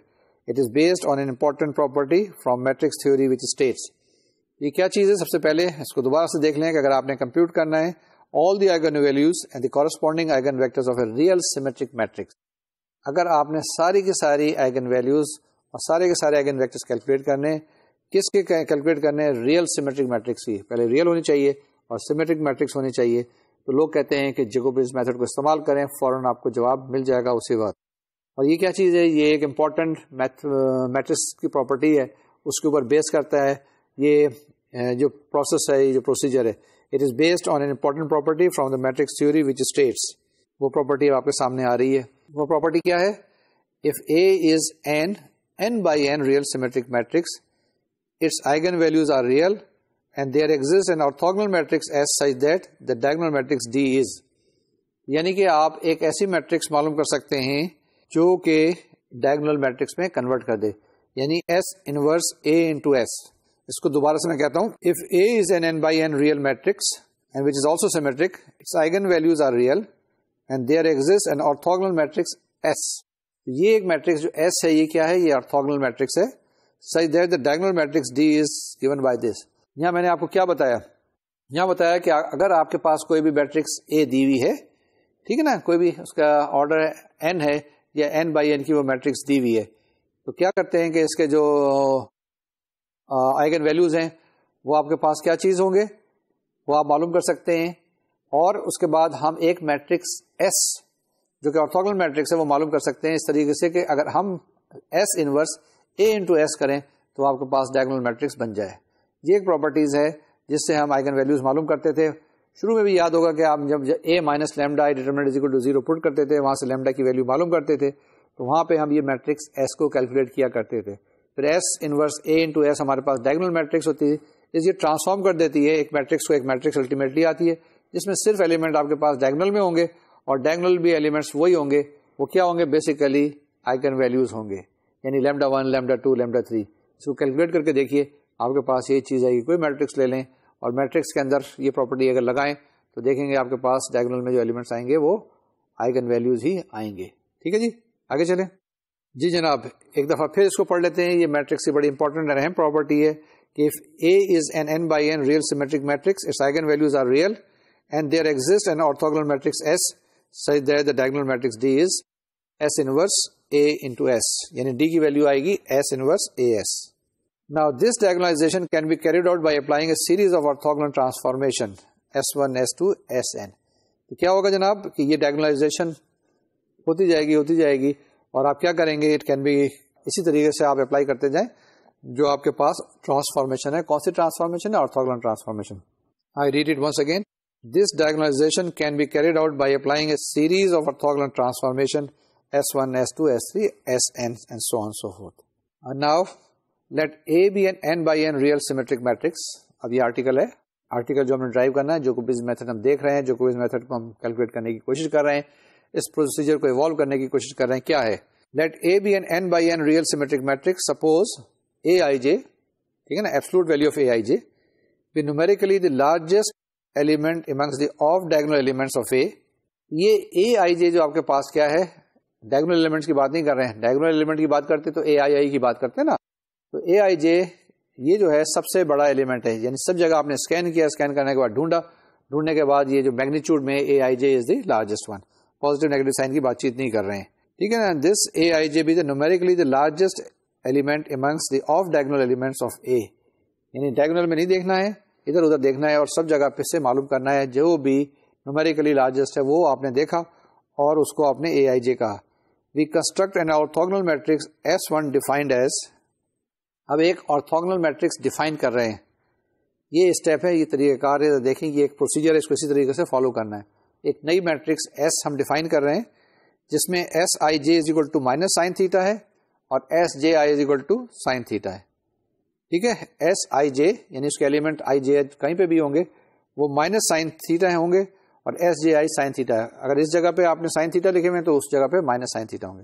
It is based on an important property from matrix theory which states ये क्या चीज है सबसे पहले इसको दोबारा से देख लें कि अगर आपने कंप्यूट करना है all the eigenvalues and the corresponding eigen eigenvectors of a real symmetric matrix अगर आपने सारी की सारी आइगन वैल्यूज और सारे के सारे आइगन वेक्टर्स कैलकुलेट करने किसके कैलकुलेट करने हैं रियल सिमेट्रिक मैट्रिक्स की पहले रियल होनी चाहिए और सिमेट्रिक मैट्रिक्स होनी चाहिए तो लोग कहते हैं कि जेकोबिज मेथड को इस्तेमाल करें फौरन आपको जवाब मिल जाएगा उसी वक्त और ये क्या चीज़ है ये एक इम्पॉर्टेंट मैट्रिक्स uh, की प्रॉपर्टी है उसके ऊपर बेस करता है ये uh, जो प्रोसेस है ये जो प्रोसीजर है it is based on an important property from the matrix theory which states वो प्रॉपर्टी आपके सामने आ रही है वो प्रॉपर्टी क्या है if A is an n by N real symmetric matrix its eigenvalues are real and there exists an orthogonal matrix S such that the diagonal matrix D is यानी कि आप एक ऐसी मैट्रिक्स मालूम कर सकते हैं जो कि डायगोनल मैट्रिक्स में कन्वर्ट कर दे यानी S inverse A into S इसको दोबारा से मैं कहता हूं if A is an n by N real matrix and which is also symmetric its eigen values are real and there exist an orthogonal matrix S ये एक matrix जो S है ये क्या है ये ऑर्थोगोनल मैट्रिक्स है such that the diagonal matrix D is given by this यहां मैंने आपको क्या बताया यहां बताया कि अगर आपके पास कोई भी मैट्रिक्स ए दी हुई है ठीक है ना कोई भी उसका ऑर्डर एन है या एन बाई एन की वो मैट्रिक्स दी हुई है तो क्या करते हैं कि इसके जो आइगन वैल्यूज हैं वो आपके पास क्या चीज होंगे वो आप मालूम कर सकते हैं और उसके बाद हम एक मैट्रिक्स एस जो कि ऑर्थोगोनल मैट्रिक्स है वो मालूम कर सकते हैं इस तरीके से कि अगर हम S inverse A into S करें तो आपके पास डायगोनल मैट्रिक्स बन जाए ये एक प्रॉपर्टीज़ है जिससे हम आइगन वैल्यूज़ मालूम करते थे शुरू में भी याद होगा कि आप जब A minus lambda I determinant is equal to zero put करते थे वहाँ से लेमडा की वैल्यू मालूम करते थे तो वहाँ पर हम ये मैट्रिक्स एस को कैलकुलेट किया करते थे फिर S inverse A into S हमारे पास डायगोनल मैट्रिक्स होती है इस ये ट्रांसफॉर्म कर देती है एक मैट्रिक्स को एक मैट्रिक्स अल्टीमेटली आती है जिसमें सिर्फ एलिमेंट आपके पास डायगनल में होंगे और डायगोनल भी एलिमेंट्स वही होंगे वो क्या होंगे बेसिकली आइकन वैल्यूज होंगे यानी lambda one lambda two lambda three इसको कैलकुलेट करके देखिए आपके पास ये चीज़ आएगी कोई मैट्रिक्स ले लें और मैट्रिक्स के अंदर ये प्रॉपर्टी अगर लगाएं तो देखेंगे आपके पास डायगोनल में जो एलिमेंट्स आएंगे वो आइगन वैल्यूज ही आएंगे ठीक है जी आगे चलें जी जनाब एक दफ़ा फिर इसको पढ़ लेते हैं ये मैट्रिक्स की बड़ी इंपॉर्टेंट और अहम प्रॉपर्टी है कि if A is an n by N real symmetric matrix its eigen values are real and there exist an orthogonal matrix S such that the diagonal matrix D is S inverse A into S यानी D की value आएगी S inverse A S now this diagonalization can be carried out by applying a series of orthogonal transformation S one S two S n तो क्या होगा जनाब कि ये डायगोनाइजेशन होती जाएगी होती जाएगी और आप क्या करेंगे इट कैन बी इसी तरीके से आप अप्लाई करते जाएं जो आपके पास ट्रांसफॉर्मेशन है कौन सी ट्रांसफॉर्मेशन है orthogonal transformation I read it once again this diagonalization can be carried out by applying a series of orthogonal transformation S1, S2, S3, Sn and so on and so forth. And now let A be an n by n real symmetric matrix. अब ये article है article जो हमने drive करना है जो कुबिज method हम देख रहे हैं जो कुबिज मेथड को हम कैलकुलेट करने की कोशिश कर रहे हैं इस प्रोसीजर को इवॉल्व करने की कोशिश कर रहे हैं क्या है let A be an n by N real symmetric matrix suppose A i j ठीक है ना absolute value of A i j be numerically the largest element amongst the off diagonal elements of A ये A i जे जो आपके पास क्या है diagonal elements की बात नहीं कर रहे हैं डायगोनल एलिमेंट की बात करते तो ए आई आई की बात करते हैं ना तो ए आई जे ये जो है सबसे बड़ा एलिमेंट है यानी सब जगह आपने स्कैन किया स्कैन करने के बाद ढूंढा ढूंढने के बाद ये जो मैग्नीट्यूड में A i j is the largest one positive negative sign की बातचीत नहीं कर रहे हैं ठीक है ना this A i j be the numerically the largest element amongst the off diagonal elements of A यानी डायगोनल में नहीं देखना है इधर उधर देखना है और सब जगह पे से मालूम करना है जो भी न्यूमेरिकली लार्जेस्ट है वो आपने देखा और उसको आपने ए आई जे कहा we construct an orthogonal matrix S1 defined as अब एक orthogonal matrix define कर रहे हैं ये स्टेप है ये तरीकाकार है तो देखें ये एक प्रोसीजर है इसको इसी तरीके से फॉलो करना है एक नई मैट्रिक्स S हम डिफाइन कर रहे हैं जिसमें S i j is equal to minus sine theta है और S j i is equal to sine theta है ठीक है एस आई जे यानी उसके एलिमेंट आई जे कहीं पे भी होंगे वो माइनस साइन थीटा होंगे और S j i sine theta अगर इस जगह पे आपने साइन थीटा लिखे हुए हैं तो उस जगह पे माइनस साइन थीटा होंगे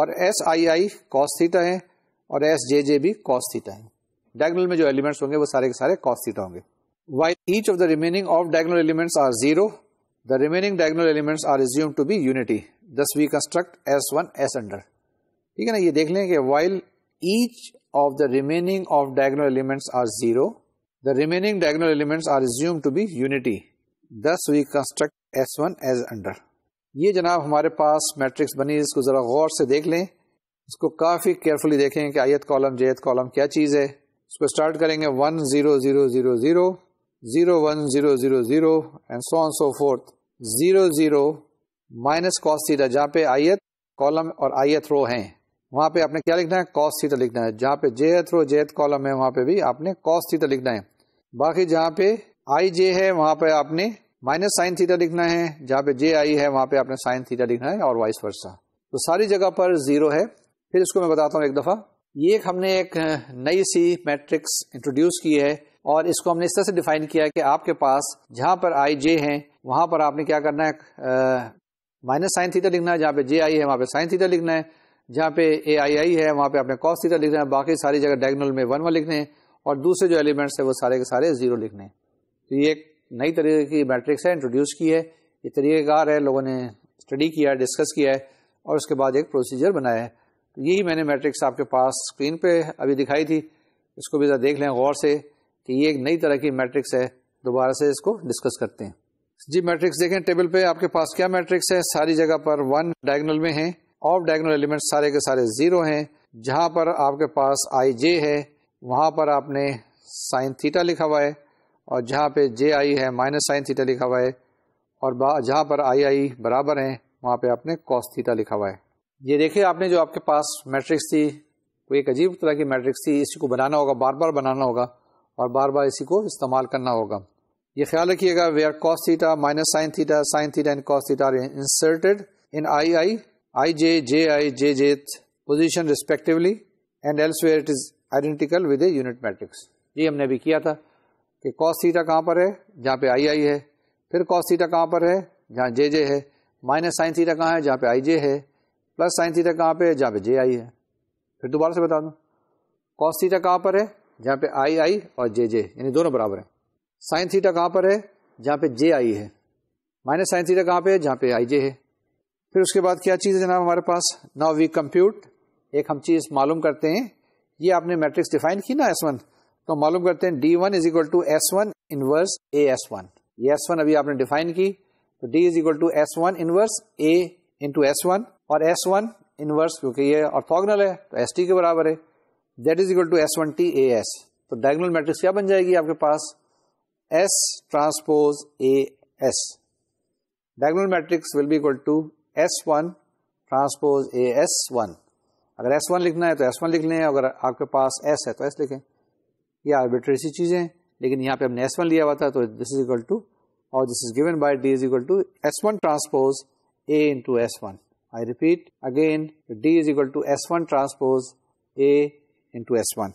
और S i i cos theta है और एस जे जे भी कॉस थीटा है डायगनल में जो एलिमेंट्स होंगे वो सारे के सारे कॉस थीटा होंगे while each of the remaining off diagonal elements are zero the remaining diagonal elements are रिज्यूम to be unity thus we construct S one as under ठीक है ना ये देख लें कि while each of the remaining off diagonal elements are zero the remaining diagonal elements are रिज्यूम to be unity thus we construct S one as under ये जनाब हमारे पास मैट्रिक्स बनी इसको ज़रा गौर से देख लें इसको काफ़ी केयरफुली देखें कि आयत कॉलम जेत कॉलम क्या चीज़ है इसको स्टार्ट करेंगे one zero zero zero zero zero one zero zero zero and so on so forth zero zero minus cos theta जहाँ पे आयत कॉलम और आयत रो हैं वहाँ पे आपने क्या लिखना है कॉस थीटा लिखना है जहाँ पे जेथ रो जेथ कॉलम है वहाँ पे भी आपने कॉस थीटा लिखना है बाकी जहाँ पे आई जे है वहाँ पे आपने माइनस साइन थीटा लिखना है जहां पे जे आई है वहां पे आपने साइन थीटा लिखना है और वाइस वर्षा तो सारी जगह पर जीरो है फिर इसको मैं बताता हूँ एक दफा ये एक हमने एक नई सी मैट्रिक्स इंट्रोड्यूस की है और इसको हमने इस तरह से डिफाइन किया है कि आपके पास जहां पर आई जे है वहां पर आपने क्या करना है माइनस साइन थीटा लिखना है जहां पे जे आई है वहां पे साइन थीटा लिखना है जहां पे ए आई आई है वहां पे आपने कॉस थीटा लिखना है बाकी सारी जगह डायगनल में वन वन लिखने हैं और दूसरे जो एलिमेंट्स है वो सारे के सारे जीरो लिखने हैं तो ये एक नई तरीके की मैट्रिक्स है इंट्रोड्यूस की है ये तरीक़ेकार है लोगों ने स्टडी किया है डिस्कस किया है और उसके बाद एक प्रोसीजर बनाया है तो यही मैंने मैट्रिक्स आपके पास स्क्रीन पे अभी दिखाई थी इसको भी देख लें गौर से कि ये एक नई तरह की मैट्रिक्स है दोबारा से इसको डिस्कस करते हैं जी मैट्रिक्स देखें टेबल पे आपके पास क्या मैट्रिक्स है सारी जगह पर वन डायगोनल में है ऑफ डायगनल एलिमेंट सारे के सारे जीरो हैं जहां पर आपके पास आई जे है वहां पर आपने साइन थीटा लिखा हुआ है और जहाँ पे जे आई है माइनस साइन थीटा लिखा हुआ है और जहाँ पर आई आई बराबर है वहाँ पे आपने कॉस थीटा लिखा हुआ है ये देखिए आपने जो आपके पास मैट्रिक्स थी वो एक अजीब तरह की मैट्रिक्स थी इसी को बनाना होगा बार बार बनाना होगा और बार बार इसी को इस्तेमाल करना होगा ये ख्याल रखिएगा we are cos theta minus sine theta sine theta and cos theta inserted in i i i j j i j j position respectively and elsewhere it is identical with a unit matrix ये हमने अभी किया था कि cos theta कहाँ पर है जहाँ पे आई आई है फिर कॉस सीटा कहाँ पर है जहाँ जे जे है माइनस साइन सीटा कहाँ है जहाँ पे आई जे है प्लस साइन सीटा कहाँ पे है जहाँ पे जे आई है फिर दोबारा से बता दूँ कॉस सीटा कहाँ पर है जहाँ पे आई आई और जे जे यानी दोनों बराबर हैं साइन सीटा कहाँ पर है जहाँ पे जे आई है माइनस साइन सीटा कहाँ पर है जहाँ पे आई जे है फिर उसके बाद क्या चीज़ है जनाब हमारे पास नाव वी कंप्यूट एक हम चीज़ मालूम करते हैं ये आपने मैट्रिक्स डिफाइन की ना एस वन तो मालूम करते हैं D one is equal to S one inverse A S one ये एस वन अभी आपने डिफाइन की तो D is equal to S one inverse A into S one और एस वन इनवर्स क्योंकि ये ऑर्थोगनल है तो एस टी के बराबर है that is equal to S one T A S तो डायगोनल मैट्रिक्स क्या बन जाएगी आपके पास S transpose A S diagonal matrix will be equal to S one transpose A S one अगर एस वन लिखना है तो एस वन लिख लें अगर आपके पास एस है तो एस लिखें ये आर्बिट्री सी चीज़ें हैं लेकिन यहाँ पे हमने एस वन लिया हुआ था तो दिस इज इक्वल टू और this is given by D is equal to S one transpose A into S one I repeat again D is equal to S one transpose A into S one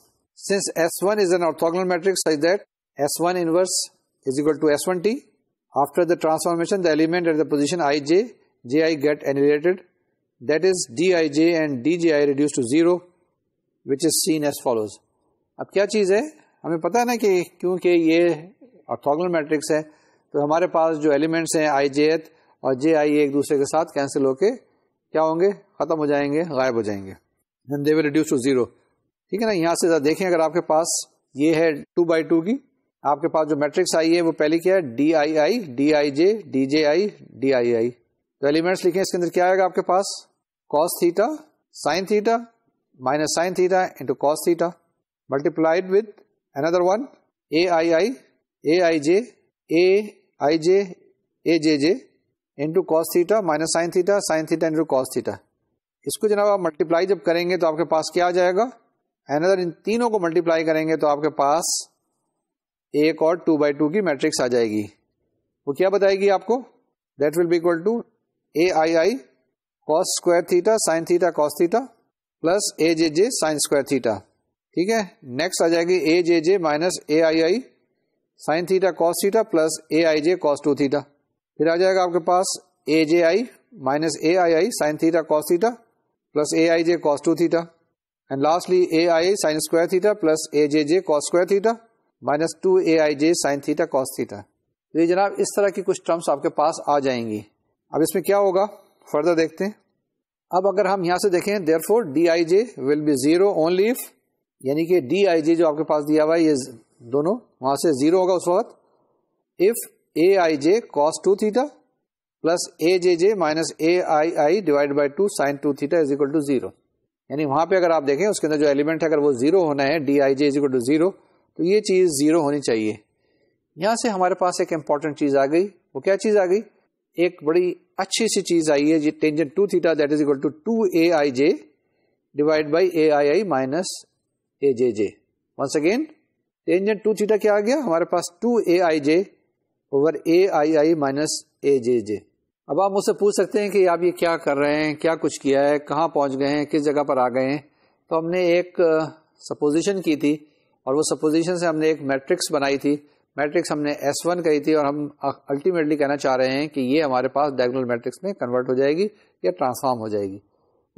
since S one is an orthogonal matrix like that S one inverse is equal to S one T after the transformation the element at the position ij ji get annihilated that is dij and dji reduced to 0 which is seen as follows अब क्या चीज़ है हमें पता है ना कि क्योंकि ये ऑर्थोगोनल मैट्रिक्स है तो हमारे पास जो एलिमेंट्स हैं आई जे एथ और जे आई एक दूसरे के साथ कैंसिल होके क्या होंगे खत्म हो जाएंगे गायब हो जाएंगे and they reduce to zero ठीक है ना यहाँ से देखें अगर आपके पास ये है टू बाई टू की आपके पास जो मैट्रिक्स आई है वो पहली क्या है D i i D i j D j i D i i तो एलिमेंट्स लिखे इसके अंदर क्या आएगा आपके पास cos theta sine theta minus sine theta into cos theta multiplied with another one aii aij aij ajj into cos theta minus sine theta sine theta into cos theta इसको जनाब आप मल्टीप्लाई जब करेंगे तो आपके पास क्या आ जाएगा एनदर इन तीनों को मल्टीप्लाई करेंगे तो आपके पास एक और टू बाई टू की मैट्रिक्स आ जाएगी वो क्या बताएगी आपको that will be equal to a i i cos square theta sine theta cos theta plus a j j sine square theta ठीक है नेक्स्ट आ जाएगी a j j minus a i i sine theta cos theta plus a i j cos two theta फिर आ जाएगा आपके पास a j i minus a i i sine theta cos theta plus a i j cos two theta and lastly a i i sine square theta plus a j j cos square theta minus two a i j sine theta cos theta ये जनाब इस तरह की कुछ terms आपके पास आ जाएंगी अब इसमें क्या होगा फर्दर देखते हैं अब अगर हम यहां से देखें there D i j will be zero only if यानी कि डी आई जे जो आपके पास दिया हुआ है ये दोनों वहां से जीरो होगा उस वक्त if a i j cos two theta plus a j j minus a i i divide by two sine two theta is equal to zero यानी वहां पे अगर आप देखें उसके अंदर जो एलिमेंट है अगर वो जीरो होना है D i j is equal to zero तो ये चीज जीरो होनी चाहिए यहां से हमारे पास एक इंपॉर्टेंट चीज आ गई वो क्या चीज आ गई एक बड़ी अच्छी सी चीज आई है tangent two theta that is equal to two a i j divide by a i i minus a j j once again tangent two theta क्या आ गया हमारे पास two a i j over a i i minus a j j अब आप मुझसे पूछ सकते हैं कि आप ये क्या कर रहे हैं क्या कुछ किया है कहाँ पहुंच गए हैं किस जगह पर आ गए हैं तो हमने एक सपोजिशन की थी और वो सपोजिशन से हमने एक मैट्रिक्स बनाई थी मैट्रिक्स हमने एस वन कही थी और हम अल्टीमेटली कहना चाह रहे हैं कि ये हमारे पास डायगोनल मैट्रिक्स में कन्वर्ट हो जाएगी या ट्रांसफॉर्म हो जाएगी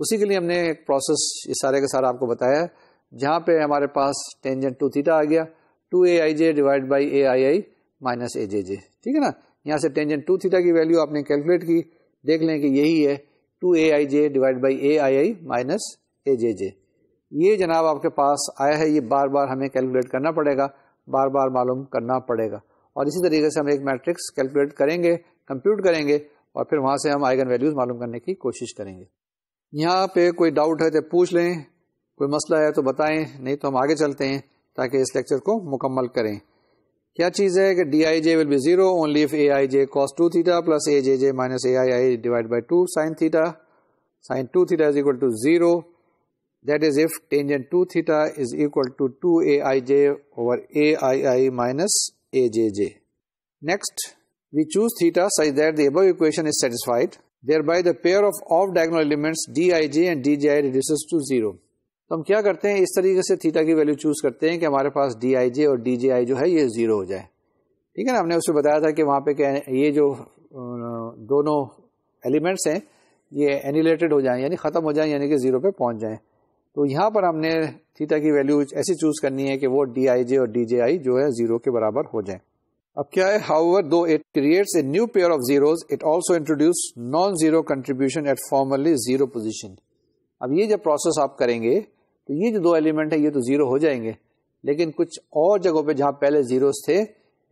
उसी के लिए हमने एक प्रोसेस इस सारे के सारा आपको बताया जहाँ पे हमारे पास टेंजेंट टू थीटा आ गया two a i j divide by a i i minus a j j ठीक है ना यहाँ से टेंजेंट टू थीटा की वैल्यू आपने कैलकुलेट की देख लें कि यही है two a i j divide by a i i minus a j j ये जनाब आपके पास आया है ये बार बार हमें कैलकुलेट करना पड़ेगा बार बार मालूम करना पड़ेगा और इसी तरीके से हम एक मैट्रिक्स कैलकुलेट करेंगे कंप्यूट करेंगे और फिर वहाँ से हम आइगन वैल्यूज़ मालूम करने की कोशिश करेंगे यहाँ पे कोई डाउट है तो पूछ लें कोई मसला है तो बताएं नहीं तो हम आगे चलते हैं ताकि इस लेक्चर को मुकम्मल करें क्या चीज है कि D i j will be zero only if a i j cos two theta plus a j j minus a i i divide by two sine theta sine two theta is equal to zero that is if tangent 2 theta is equal to 2aij over aii minus ajj. Next, we choose theta such that the above equation is satisfied. Thereby, the pair of off-diagonal elements dij and dji reduces to 0. तो हम क्या करते हैं इस तरीके से theta की value choose करते हैं कि हमारे पास डी आई जे और डी जे आई जो है ये जीरो हो जाए ठीक है ना हमने उसमें बताया था कि वहां पे क्या ये जो दोनों एलिमेंट्स हैं ये एनिलेटेड हो जाए यानी ख़त्म हो जाए यानी कि जीरो पे पहुंच जाए तो यहां पर हमने थीटा की वैल्यू ऐसी चूज करनी है कि वो डी आई जे और डी जे आई जो है जीरो के बराबर हो जाए अब क्या है however though it creates a new pair of zero it also introduce non zero contribution at formerly zero position अब ये जब प्रोसेस आप करेंगे तो ये जो दो एलिमेंट है ये तो जीरो हो जाएंगे लेकिन कुछ और जगहों पे जहां पहले जीरो थे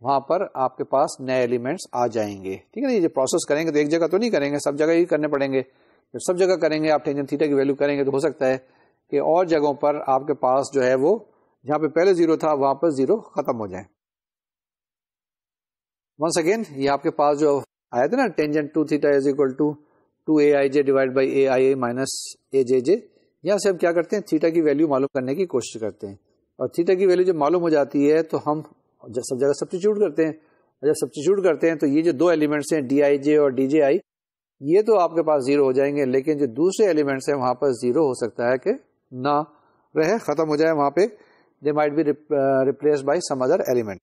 वहां पर आपके पास नए एलिमेंट्स आ जाएंगे ठीक है ना ये जो प्रोसेस करेंगे तो एक जगह तो नहीं करेंगे सब जगह ही करने पड़ेंगे जब सब जगह करेंगे आप टेंजन थीटा की वैल्यू करेंगे तो हो सकता है कि और जगहों पर आपके पास जो है वो जहां पे पहले जीरो था वहां पर जीरो खत्म हो जाए वंस अगेन ये आपके पास जो आया था ना tangent two theta is equal to two a i j divide by a i a minus a j j यहाँ से हम क्या करते हैं थीटा की वैल्यू मालूम करने की कोशिश करते हैं और थीटा की वैल्यू जब मालूम हो जाती है तो हम सब जगह सब्सटीट्यूट करते हैं और जब सब्सिट्यूट करते हैं तो ये जो दो एलिमेंट्स हैं डी आई जे और डी जे आई ये तो आपके पास जीरो हो जाएंगे लेकिन जो दूसरे एलिमेंट्स हैं वहाँ पर जीरो हो सकता है कि ना रहे ख़त्म हो जाए वहाँ पे they might be replace by some other element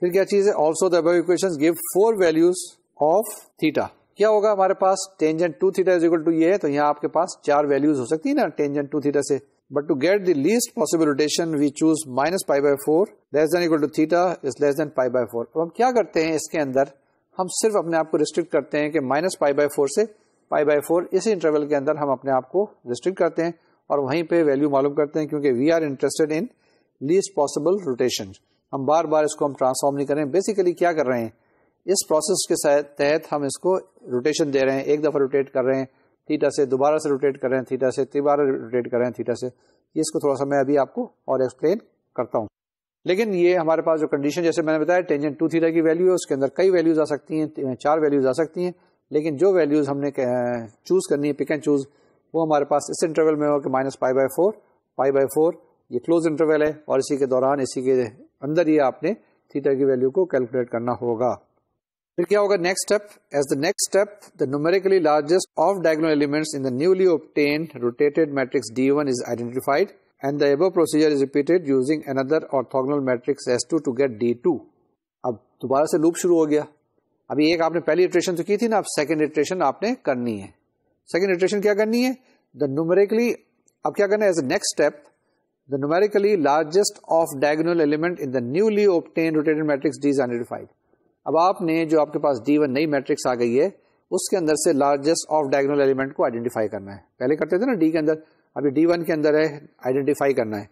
फिर क्या चीज़ है also the equation give four values of theta क्या होगा हमारे पास tangent two theta is equal to ये तो यहाँ आपके पास चार वैल्यूज हो सकती है ना टेंजेंट टू थीटा से but to get the possible rotation we choose minus pi by four less than equal to theta is less than pi by four अब हम क्या करते हैं इसके अंदर हम सिर्फ अपने आप को रिस्ट्रिक्ट करते हैं कि माइनस पाई बाई फोर से पाई बाई फोर इसी इंटरवल के अंदर हम अपने आप को रिस्ट्रिक्ट करते हैं और वहीं पे वैल्यू मालूम करते हैं क्योंकि we are interested in least possible rotation हम बार बार इसको हम ट्रांसफॉर्म नहीं करें बेसिकली क्या कर रहे हैं इस प्रोसेस के तहत हम इसको रोटेशन दे रहे हैं एक दफा रोटेट कर रहे हैं थीटा से दोबारा से रोटेट कर रहे हैं थीटा से तिबारा रोटेट कर रहे हैं थीटा से इसको थोड़ा सा मैं अभी आपको और एक्सप्लेन करता हूँ लेकिन ये हमारे पास जो कंडीशन जैसे मैंने बताया टेंजेंट टू थीटा की वैल्यू है उसके अंदर कई वैल्यूज आ सकती हैं चार वैल्यूज आ सकती हैं लेकिन जो वैल्यूज हमने चूज करनी है पिक एंड चूज वो हमारे पास इस इंटरवल में हो कि minus pi by four pi by four ये क्लोज इंटरवल है और इसी के दौरान इसी के अंदर ही आपने थीटा की वैल्यू को कैलकुलेट करना होगा फिर क्या होगा next step as the next step the numerically largest of diagonal elements in the newly obtain rotated matrix D one is identified and the above procedure is repeated using another orthogonal matrix S two to get D two अब दोबारा से loop शुरू हो गया अभी एक आपने पहली इटरेशन तो की थी ना अब सेकेंड इटरेशन आपने करनी है सेकेंड इटरेशन क्या करनी है द न्यूमेरिकली अब क्या करना है as a next step the numerically largest of diagonal element in the newly obtained rotated matrix D is identified. अब आपने जो आपके पास डी वन नई मैट्रिक्स आ गई है उसके अंदर से लार्जेस्ट ऑफ डायगोनल एलिमेंट को आइडेंटिफाई करना है पहले करते थे ना डी के अंदर अभी डी वन के अंदर है आइडेंटिफाई करना है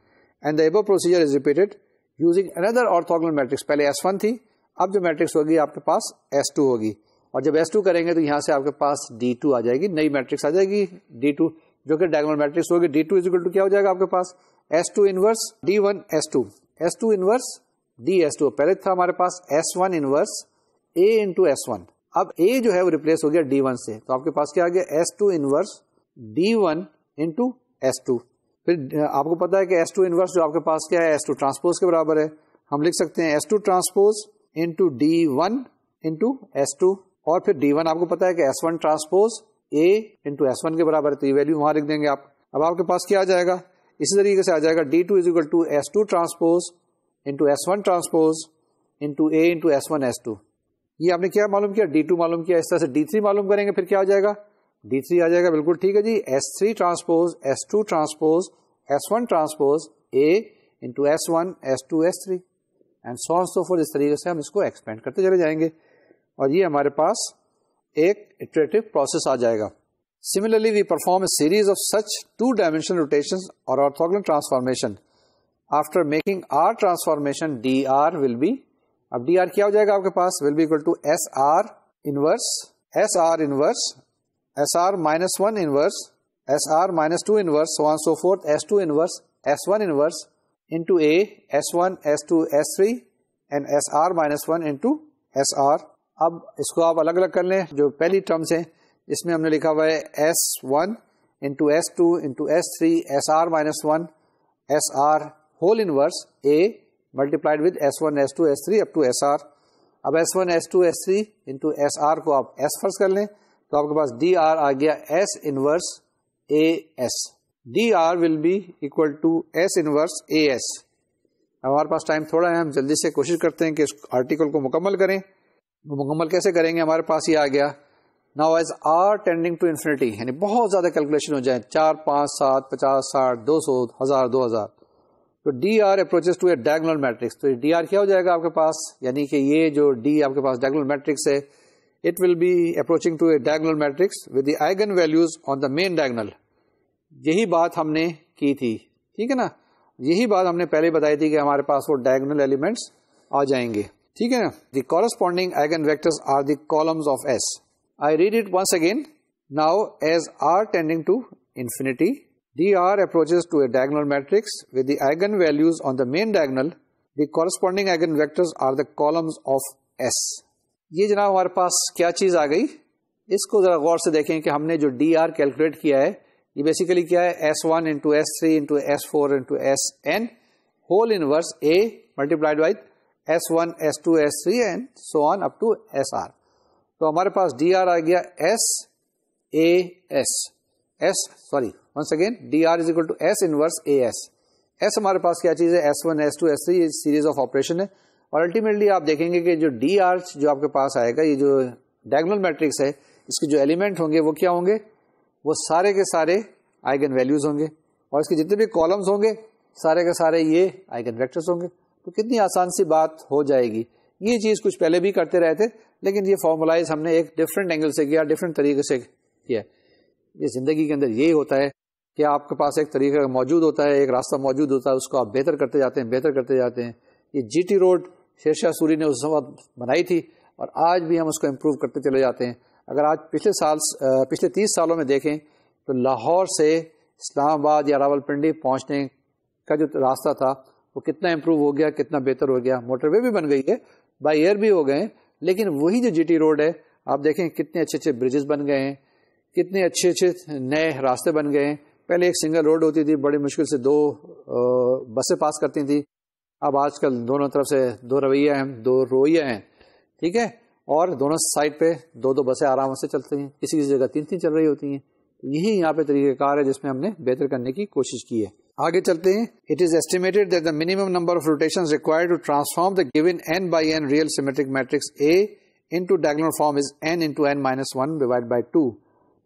and the above procedure is repeated using another orthogonal matrix पहले एस वन थी अब जो मैट्रिक्स होगी आपके पास एस टू होगी और जब एस टू करेंगे तो यहाँ से आपके पास डी टू आ जाएगी नई मैट्रिक्स आ जाएगी डी टू जो कि डायगोनल मैट्रिक्स होगी D two is equal to क्या हो जाएगा आपके पास S two inverse D one S two S two inverse D S two पहले था हमारे पास S one inverse A into S one अब ए जो है वो रिप्लेस हो गया डी वन से तो आपके पास क्या आ गया S two inverse D one into S two फिर आपको पता है कि एस टू इनवर्स जो आपके पास क्या है एस टू ट्रांसपोज के बराबर है हम लिख सकते हैं S two transpose into D one into S two और फिर डी वन आपको पता है कि S one transpose A into S one के बराबर है तो ये वैल्यू वहां लिख देंगे आप अब आपके पास क्या आ जाएगा इसी तरीके से आ जाएगा D two is equal to S two transpose into S one transpose into A into S one S two ये आपने क्या मालूम किया डी टू मालूम किया इस तरह से डी थ्री मालूम करेंगे फिर क्या हो जाएगा डी थ्री आ जाएगा बिल्कुल ठीक है जी S three transpose S two transpose S one transpose A into S one S two S three and so so forth इस तरीके से हम इसको एक्सपेंड करते चले जाएंगे और ये हमारे पास एक इटरेटिव प्रोसेस आ जाएगा similarly we perform a series of such two dimensional rotation और orthogonal transformation after making r transformation D r will be अब डी आर क्या हो जाएगा आपके पास will be equal to S r inverse S r inverse S r minus one inverse S r minus two inverse so on so forth S two inverse S one inverse into A S one S two S three and S r minus one into S r अब इसको आप अलग अलग कर लें जो पहली terms हैं इसमें हमने लिखा हुआ है S one into S two into S three S r minus one S r whole inverse A multiplied with S one S two S three up S r अब S one S two S three into S r को आप S फर्ज कर लें तो आपके पास D r आ गया S inverse A S D r will be equal to S inverse A S हमारे पास टाइम थोड़ा है हम जल्दी से कोशिश करते हैं कि इस आर्टिकल को मुकम्मल करें मुकम्मल कैसे करेंगे हमारे पास ये आ गया now as are tending to infinity यानी बहुत ज्यादा कैलकुलेशन हो जाए चार पांच सात पचास साठ दो सौ हजार दो हजार तो D r approaches to a diagonal matrix तो डी आर क्या हो जाएगा आपके पास यानी कि ये जो डी आपके पास डायगनल मैट्रिक्स है it will be approaching to a diagonal matrix with the eigen values on the main diagonal यही बात हमने की थी ठीक है ना यही बात हमने पहले बताई थी कि हमारे पास वो डायगोनल एलिमेंट्स आ जाएंगे ठीक है ना the corresponding eigen vectors are the columns of S I read it once again now as are tending to infinity dr approaches to a diagonal matrix with the eigenvalues on the main diagonal. The corresponding eigenvectors are the columns of S. ये जनाब हमारे पास क्या चीज आ गई इसको जरा गौर से देखें कि हमने जो डी आर कैलकुलेट किया है ये बेसिकली क्या है S into S S into into S four into S N whole inverse A multiplied by S one S two S so and so on up to S तो हमारे पास D आ गया S A once again D R is equal to S inverse A S S हमारे पास क्या चीज है S one S two S three ये सीरीज ऑफ ऑपरेशन है और अल्टीमेटली आप देखेंगे कि जो डी आर जो आपके पास आएगा ये जो डायगोनल मैट्रिक्स है इसके जो एलिमेंट होंगे वो क्या होंगे वो सारे के सारे आइगन वैल्यूज होंगे और इसके जितने भी कॉलम्स होंगे सारे के सारे ये आइगन वेक्टर्स होंगे तो कितनी आसान सी बात हो जाएगी ये चीज कुछ पहले भी करते रहे थे लेकिन ये फॉर्मुलाइज हमने एक डिफरेंट एंगल से किया डिफरेंट तरीके से किया ये जिंदगी के अंदर यही होता है या आपके पास एक तरीका मौजूद होता है एक रास्ता मौजूद होता है उसको आप बेहतर करते जाते हैं बेहतर करते जाते हैं ये जीटी रोड शेरशाह सूरी ने उस वक्त बनाई थी और आज भी हम उसको इम्प्रूव करते चले जाते हैं अगर आज पिछले साल पिछले तीस सालों में देखें तो लाहौर से इस्लामाबाद या रावलपिंडी पहुंचने का जो रास्ता था वो कितना इम्प्रूव हो गया कितना बेहतर हो गया मोटरवे भी बन गई है बाई एयर भी हो गए लेकिन वही जो जीटी रोड है आप देखें कितने अच्छे अच्छे ब्रिजेस बन गए हैं कितने अच्छे अच्छे नए रास्ते बन गए हैं पहले एक सिंगल रोड होती थी बड़ी मुश्किल से दो बसें पास करती थी अब आजकल दोनों तरफ से दो रवैया हैं दो रोइया हैं ठीक है और दोनों साइड पे दो दो बसें आराम से चलती हैं किसी किसी जगह तीन तीन चल रही होती हैं यही यहाँ पे तरीके कार है जिसमें हमने बेहतर करने की कोशिश की है आगे चलते हैं it is estimated the minimum number of rotation required to transform the given N by N real symmetric matrix A into diagonal form is N into N minus one divide by two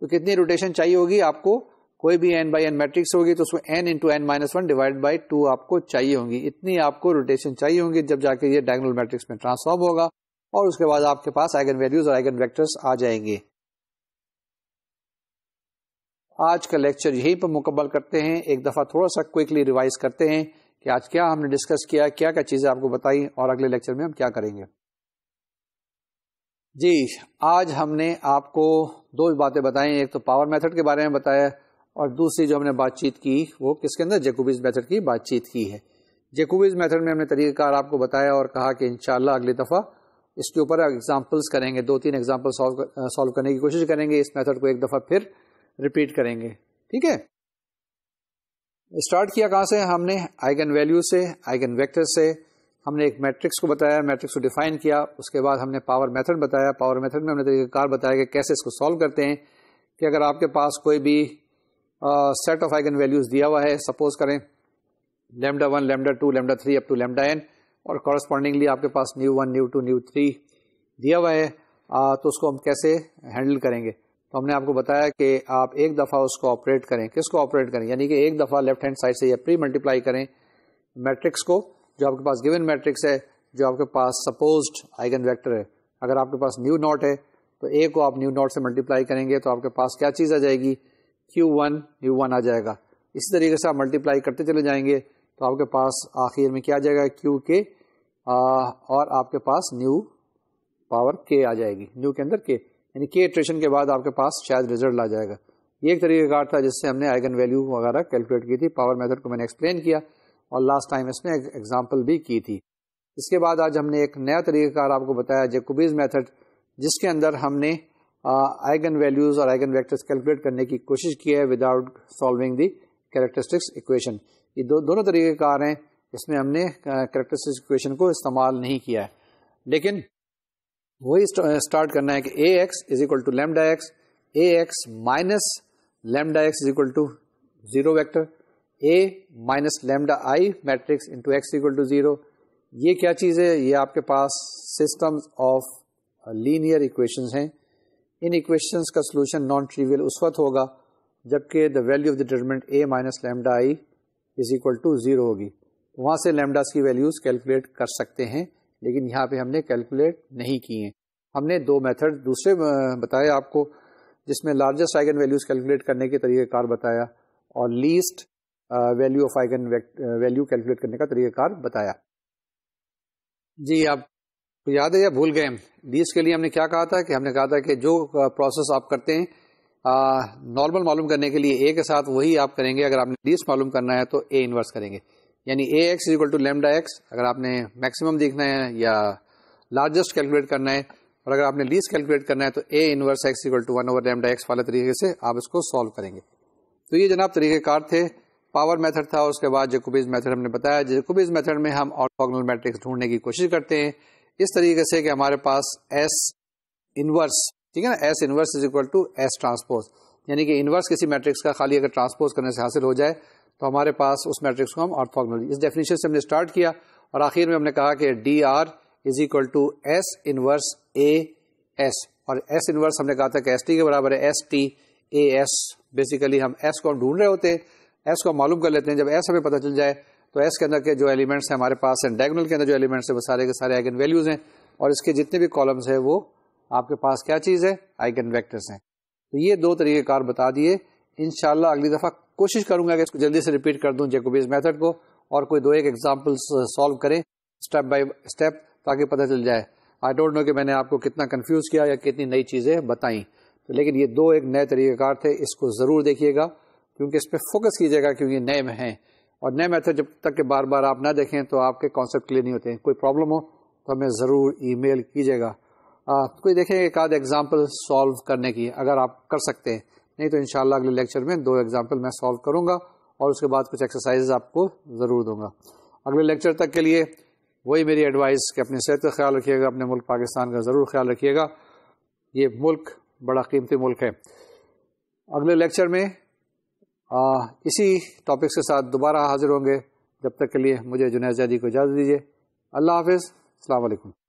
तो कितनी rotation चाहिए होगी आपको कोई भी n by n matrix होगी तो उसको N into N minus one divide by two आपको चाहिए होंगी इतनी आपको रोटेशन चाहिए होंगी जब जाके ये डायगोनल मैट्रिक्स में ट्रांसफॉर्म होगा और उसके बाद आपके पास आइगन वैल्यूज और आइगन वैक्टर्स आ जाएंगे आज का लेक्चर यही पर मुकम्मल करते हैं एक दफा थोड़ा सा क्विकली रिवाइज करते हैं कि आज क्या हमने डिस्कस किया क्या क्या चीजें आपको बताई और अगले लेक्चर में हम क्या करेंगे जी आज हमने आपको दो बातें बताई एक तो पावर मेथड के बारे में बताया और दूसरी जो हमने बातचीत की वो किसके अंदर जेकोबिज मेथड की बातचीत की है जेकोबिज मेथड में हमने तरीकेकार आपको बताया और कहा कि इनशाला अगली दफ़ा इसके ऊपर एग्जाम्पल्स करेंगे दो तीन एग्जाम्पल सॉल्व करने की कोशिश करेंगे इस मेथड को एक दफ़ा फिर रिपीट करेंगे ठीक है स्टार्ट किया कहाँ से हमने आइगन वैल्यू से आइगन वेक्टर से हमने एक मैट्रिक्स को बताया मैट्रिक्स को डिफाइन किया उसके बाद हमने पावर मेथड बताया पावर मेथड में हमने तरीकेकार बताया कि कैसे इसको सोल्व करते हैं कि अगर आपके पास कोई भी सेट ऑफ आइगन वैल्यूज दिया हुआ है सपोज करें lambda one lambda two lambda three up to lambda N और कॉरस्पॉन्डिंगली आपके पास nu one nu two nu three दिया हुआ है आ, तो उसको हम कैसे हैंडल करेंगे तो हमने आपको बताया कि आप एक दफ़ा उसको ऑपरेट करें किसको ऑपरेट करें यानी कि एक दफ़ा लेफ्ट हैंड साइड से या प्री मल्टीप्लाई करें मैट्रिक्स को जो आपके पास गिवन मैट्रिक्स है जो आपके पास सपोज आइगन वैक्टर है अगर आपके पास न्यू नॉट है तो ए को आप न्यू नॉट से मल्टीप्लाई करेंगे तो आपके पास क्या चीज़ आ जाएगी Q1 U1 आ जाएगा इसी तरीके से आप मल्टीप्लाई करते चले जाएंगे तो आपके पास आखिर में क्या आ जाएगा क्यू के और आपके पास न्यू पावर के आ जाएगी न्यू के अंदर के यानी के इटरेशन के बाद आपके पास शायद रिजल्ट आ जाएगा ये एक तरीक़ाकार था जिससे हमने आइगन वैल्यू वगैरह कैलकुलेट की थी पावर मेथड को मैंने एक्सप्लेन किया और लास्ट टाइम इसमें एक एग्जाम्पल भी की थी इसके बाद आज हमने एक नया तरीक़ाकार आपको बताया जेकोबीज मेथड जिसके अंदर हमने आइगन वैल्यूज और आइगन वैक्टर्स कैलकुलेट करने की कोशिश की है without solving the characteristics equation ये दो दोनों तरीके कार हैं इसमें हमने कैरेक्टरिस्टिक्स uh, इक्वेशन को इस्तेमाल नहीं किया है लेकिन वही स्टार्ट uh, करना है कि A x is equal to lambda x A X minus lambda X is equal to zero vector A minus lambda I matrix into x equal to zero क्या चीज़ है ये आपके पास सिस्टम ऑफ लीनियर इक्वेशन है इन equations का solution non trivial उस वक्त होगा जबकि the value of the determinant A minus lambda I is equal to zero होगी तो वहाँ से लेमडास की वैल्यूज कैलकुलेट कर सकते हैं लेकिन यहाँ पे हमने कैलकुलेट नहीं किए हैं हमने दो मेथड दूसरे बताए आपको जिसमें लार्जेस्ट आइगन वैल्यूज कैलकुलेट करने के तरीक़ाकार बताया और least value of eigen value calculate करने का तरीक़ाकार बताया जी आप तो याद है या भूल गए बीस के लिए हमने क्या कहा था कि हमने कहा था कि जो प्रोसेस आप करते हैं नॉर्मल मालूम करने के लिए ए के साथ वही आप करेंगे अगर आपने बीस मालूम करना है तो ए इन्वर्स करेंगे यानी A x equal to lambda X अगर आपने मैक्सिमम देखना है या लार्जेस्ट कैलकुलेट करना है और अगर आपने लीस कैलकुलेट करना है तो A inverse X equal to one over lambda X वाले तरीके से आप इसको सोल्व करेंगे तो ये जनाब तरीक़ेकार थे पावर मैथड था उसके बाद जेकोबीज मैथड हमने बताया जेकोबीज मेथड में हम ऑर्थोगोनल मैट्रिक्स ढूंढने की कोशिश करते हैं इस तरीके से कि हमारे पास एस इनवर्स ठीक है ना S inverse is equal to S transpose यानी कि इनवर्स किसी मैट्रिक्स का खाली अगर ट्रांसपोज करने से हासिल हो जाए तो हमारे पास उस मैट्रिक्स को हम ऑर्थोगोनली इस डेफिनेशन से हमने स्टार्ट किया और आखिर में हमने कहा कि D R is equal to S inverse A S और एस इनवर्स हमने कहा था कि एस टी के बराबर है S T A S basically हम एस को हम ढूंढ रहे होते हैं एस को हम मालूम कर लेते हैं जब एस हमें पता चल जाए तो एस के अंदर के जो एलिमेंट्स हैं हमारे पास एंड डायगोनल के अंदर जो एलिमेंट्स हैं वो सारे के सारे आइगन वैल्यूज हैं और इसके जितने भी कॉलम्स हैं वो आपके पास क्या चीज़ है आइगन वैक्टर्स हैं तो ये दो तरीक़ेकार बता दिए इनशाला अगली दफ़ा कोशिश करूंगा कि इसको जल्दी से रिपीट कर दूं जेकोबीज मेथड को और कोई दो एक एग्जाम्पल्स सॉल्व uh, करें स्टेप बाय स्टेप ताकि पता चल जाए आई डोंट नो कि मैंने आपको कितना कन्फ्यूज़ किया या कितनी नई चीज़ें बताई तो लेकिन ये दो एक नए तरीक़ेकार थे इसको ज़रूर देखिएगा क्योंकि इस पर फोकस कीजिएगा क्योंकि नए में हैं और नए मेथड जब तक के बार बार आप ना देखें तो आपके कॉन्सेप्ट क्लियर नहीं होते हैं कोई प्रॉब्लम हो तो हमें ज़रूर ई मेल कीजिएगा तो कोई देखें एक आध एग्जाम्पल सॉल्व करने की अगर आप कर सकते हैं नहीं तो इन अगले लेक्चर में दो एग्जाम्पल मैं सॉल्व करूँगा और उसके बाद कुछ एक्सरसाइज आपको ज़रूर दूंगा अगले लेक्चर तक के लिए वही मेरी एडवाइस कि अपनी सेहत का ख्याल रखिएगा अपने मुल्क पाकिस्तान का ज़रूर ख्याल रखिएगा ये मुल्क बड़ा कीमती मुल्क है अगले लेक्चर में आ, इसी टॉपिक्स के साथ दोबारा हाजिर होंगे जब तक के लिए मुझे जुनेद जैदी को इजाज़त दीजिए अल्लाह हाफिज़ अलैक्म